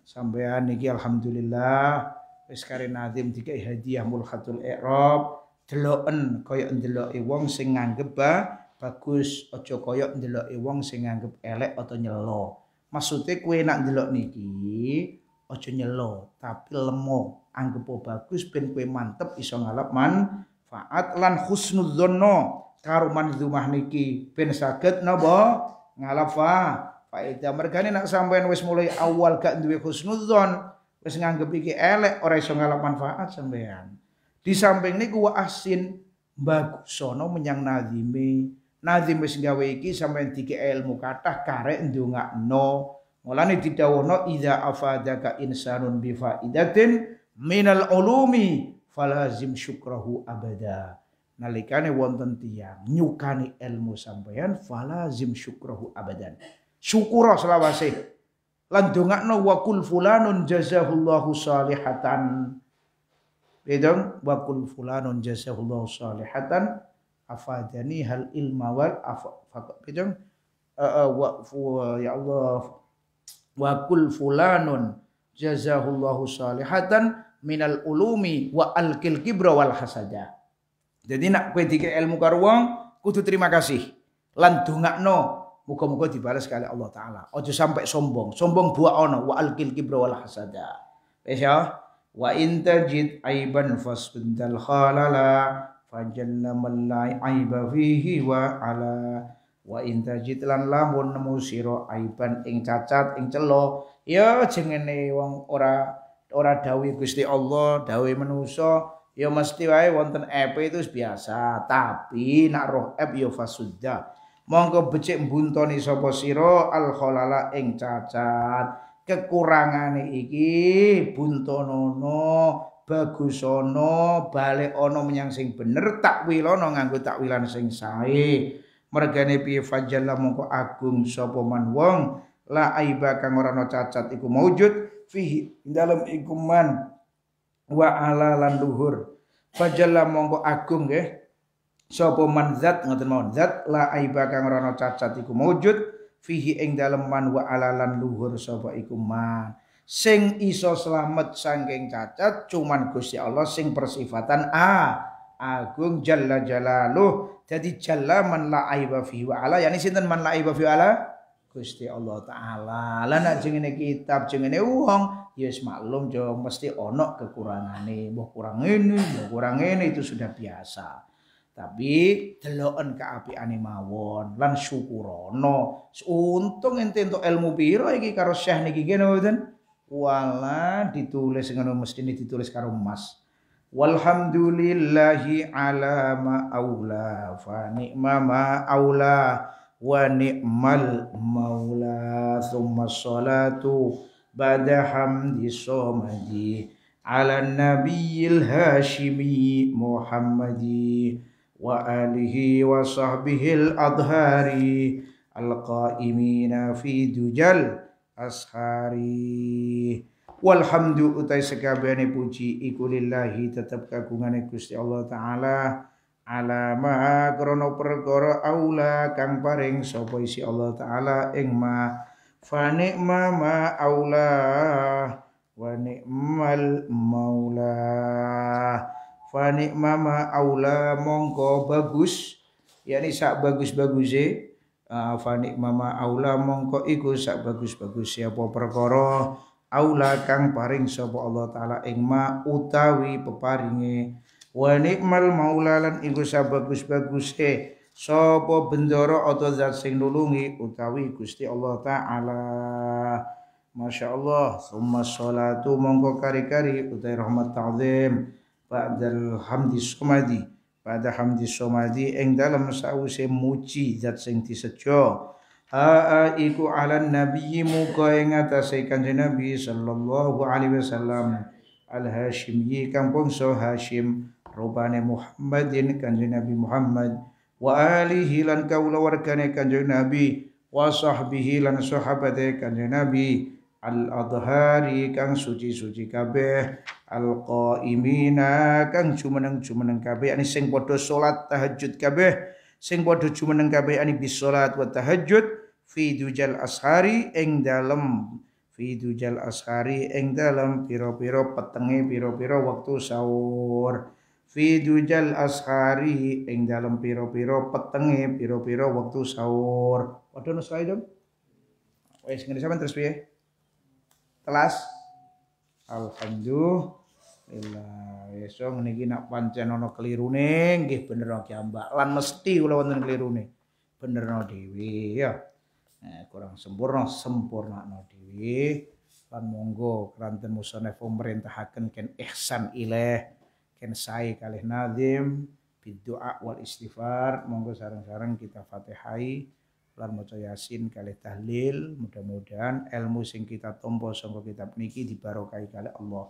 Sampai niki alhamdulillah wis kare nazim dikai hadiah mulhatul i'rab deloken kaya ndeloki wong sing nganggep ba, bagus aja kaya ndeloki wong sing nganggep elek atau nyelo maksudnya kue nak ndelok niki aja nyelo tapi lemo anggep oh bagus ben kue mantep iso ngalap faat lan khusnudzono karo manzumah niki ben saged napa ngalap fa faedah mergane nak sampean wis mulai awal gak duwe khusnudzon wis nganggep iki elek ora iso ngalap manfaat sampean di samping niku wa asin bagusono menyang nazime nazim wis gawe iki sampean dike ilmu kathah karek ndongakno mulane didhawuhno idza afadaka insanun bi faidatin minal ulumi falazim syukrahu abada nalikane wonten tiang nyukani ilmu sampean falazim syukrahu abadan Syukur selawase lan dongakno wa fulanun jazahullahu salihatan Bidang iya wa kul fulanun jazahullahu salihatan afadani hal ilma wal afak. bidang iya eh, eh, wa ya Allah wa kul fulanun jazahullahu salihatan minal ulumi wa alkil kibra wal hasada. Jadi nak kue tiga ilmu karuang, wong kudu terima kasih lan dongakno Muka-muka dibalas kali Allah Ta'ala. Ojo sampai sombong. Sombong buah ono. Wa alkil kibra wal hasada. Bisa? Ya? Wa intajid aiban fasbintal khalala. Fajanna man aiba fihi wa ala. Wa intajid lan lamun nemu siro aiban ing cacat ing celo. Ya jengene wong ora ora dawi Gusti Allah, dawi menuso. Ya mesti wae wonten epe itu biasa, tapi nak roh ep ya fasudda mongko becik mbuntoni sapa sira al khalala ing cacat kekurangane iki buntonono bagusono balik ana menyang sing bener nganggo takwilan sing sae mergane piye fajalla mongko agung sapa man wong la aiba kang ora cacat iku maujud fihi dalam ikuman wa ala lan luhur fajalla mongko agung nggih sapa man zat ngoten mawon zat la aiba kang rono cacat iku maujud fihi ing dalem man wa alalan luhur sapa iku man sing iso selamat saking cacat cuman Gusti Allah sing persifatan a agung jalla jalaluh jadi jalla man la aiba fihi wa ala yani sinten man la aiba fihi wa ala Gusti Allah taala lan nek jengene kitab jengene wong ya wis maklum jo mesti ana kekurangane mbah kurang ini mbah kurang ini itu sudah biasa tapi deloken keapiane mawon lan syukurono untung ente untuk ilmu piro iki karo Syekh niki ngene mboten wala ditulis ngono mesti ditulis karo emas walhamdulillahi ala ma aula fa ni'ma ma aula wa ni'mal maula thumma sholatu ba'da hamdi somadi ala nabiyil hashimi muhammadi wa alihi wa sahbihil adhari alqaimina fi dujal ashari walhamdu utai sekabehane puji iku lillahi tetep kagungane Gusti Allah taala maha krana perkara aula kang paring sapa isi Allah taala ing ma fa ni'ma ma aula wa ni'mal maula Wanik mama aula mongko bagus yakni sak bagus-baguse uh, Wanik mama aula mongko iku sak bagus-bagus siapa perkara aula kang paring sapa Allah taala ing ma utawi peparinge wa nikmal maula lan iku sak bagus-baguse sapa bendoro atau zat sing nulungi utawi Gusti Allah taala Masya Allah, summa sholatu mongko kari-kari utai rahmat ta'zim ba'dal hamdi somadi pada hamdi somadi Eng dalam sause muci zat sing disejo ha iku ala nabi muka ing atase kanjeng Nabi sallallahu alaihi wasallam al Hashim, kang bangsa Hashim rubane Muhammadin kanjeng Nabi Muhammad wa alihi lan kaula wargane kanjeng Nabi wa sahbihi lan sahabate kanjeng Nabi al adhari kang suci-suci kabeh alqaimina kang jumeneng jumeneng kabeh ani sing padha salat tahajud kabeh sing padha jumeneng kabeh ani bis salat wa tahajud fi dujal ashari ing dalem fi dujal ashari ing dalem piro piro petenge piro piro waktu sahur fi dujal ashari ing dalem piro piro petenge piro piro waktu sahur padha nusaidom wis ngene sampean terus piye telas alhamdulillah esok niki nak pancen keliru neng, gih bener Ki Mbak lan mesti kula wonten bener benerno Dewi ya nah, kurang sempurna sempurnakno Dewi, lan monggo keranten musonef pemerintahaken ken ihsan ilaih ken sae kalih nazim bidu'a wal istighfar monggo sareng-sareng kita Fatihai lan maca yasin kalih tahlil mudah-mudahan ilmu sing kita tompo sangka kitab niki dibarokahi kalih Allah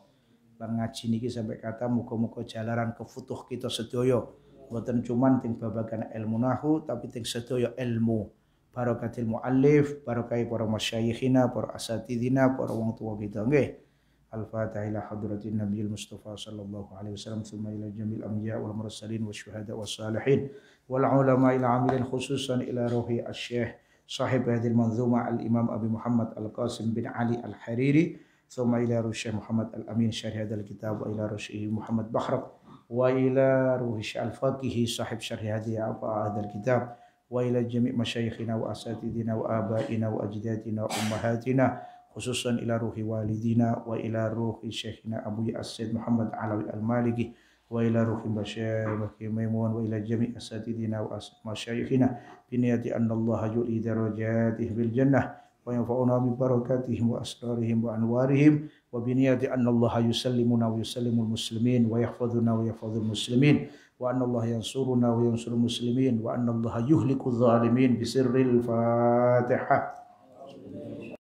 lan ngaji niki sampai kata muka-muka jalaran kefutuh kita sedoyo bukan cuman ting babagan ilmu nahu tapi ting sedoyo ilmu barokatil muallif barokai para masyayikhina para asatidina para wong tua kita nggih الفاتح إلى حضرة النبي المصطفى صلى الله عليه وسلم ثم إلى جميع الأنبياء والمرسلين والشهداء والصالحين والعلماء العاملين خصوصا إلى روح الشيخ صاحب هذه المنظومة الإمام أبي محمد القاسم بن علي الحريري ثم إلى روح الشيخ محمد الأمين شارح هذا الكتاب وإلى روح محمد بحرق وإلى روح الفقيه صاحب شرح هذه هذا الكتاب وإلى جميع مشايخنا وأساتذتنا وآبائنا وأجدادنا وأمهاتنا خصوصا إلى روح والدينا وإلى روح شيخنا أبوي السيد محمد علوي المالكي وإلى روح مشايخ ميمون وإلى جميع أساتذتنا ومشايخنا بنية أن الله يؤلي درجاتهم بالجنة وينفعنا ببركاتهم وأسرارهم وأنوارهم وبنية أن الله يسلمنا ويسلم المسلمين ويحفظنا ويحفظ المسلمين وأن الله ينصرنا وينصر المسلمين وأن الله يهلك الظالمين بسر الفاتحة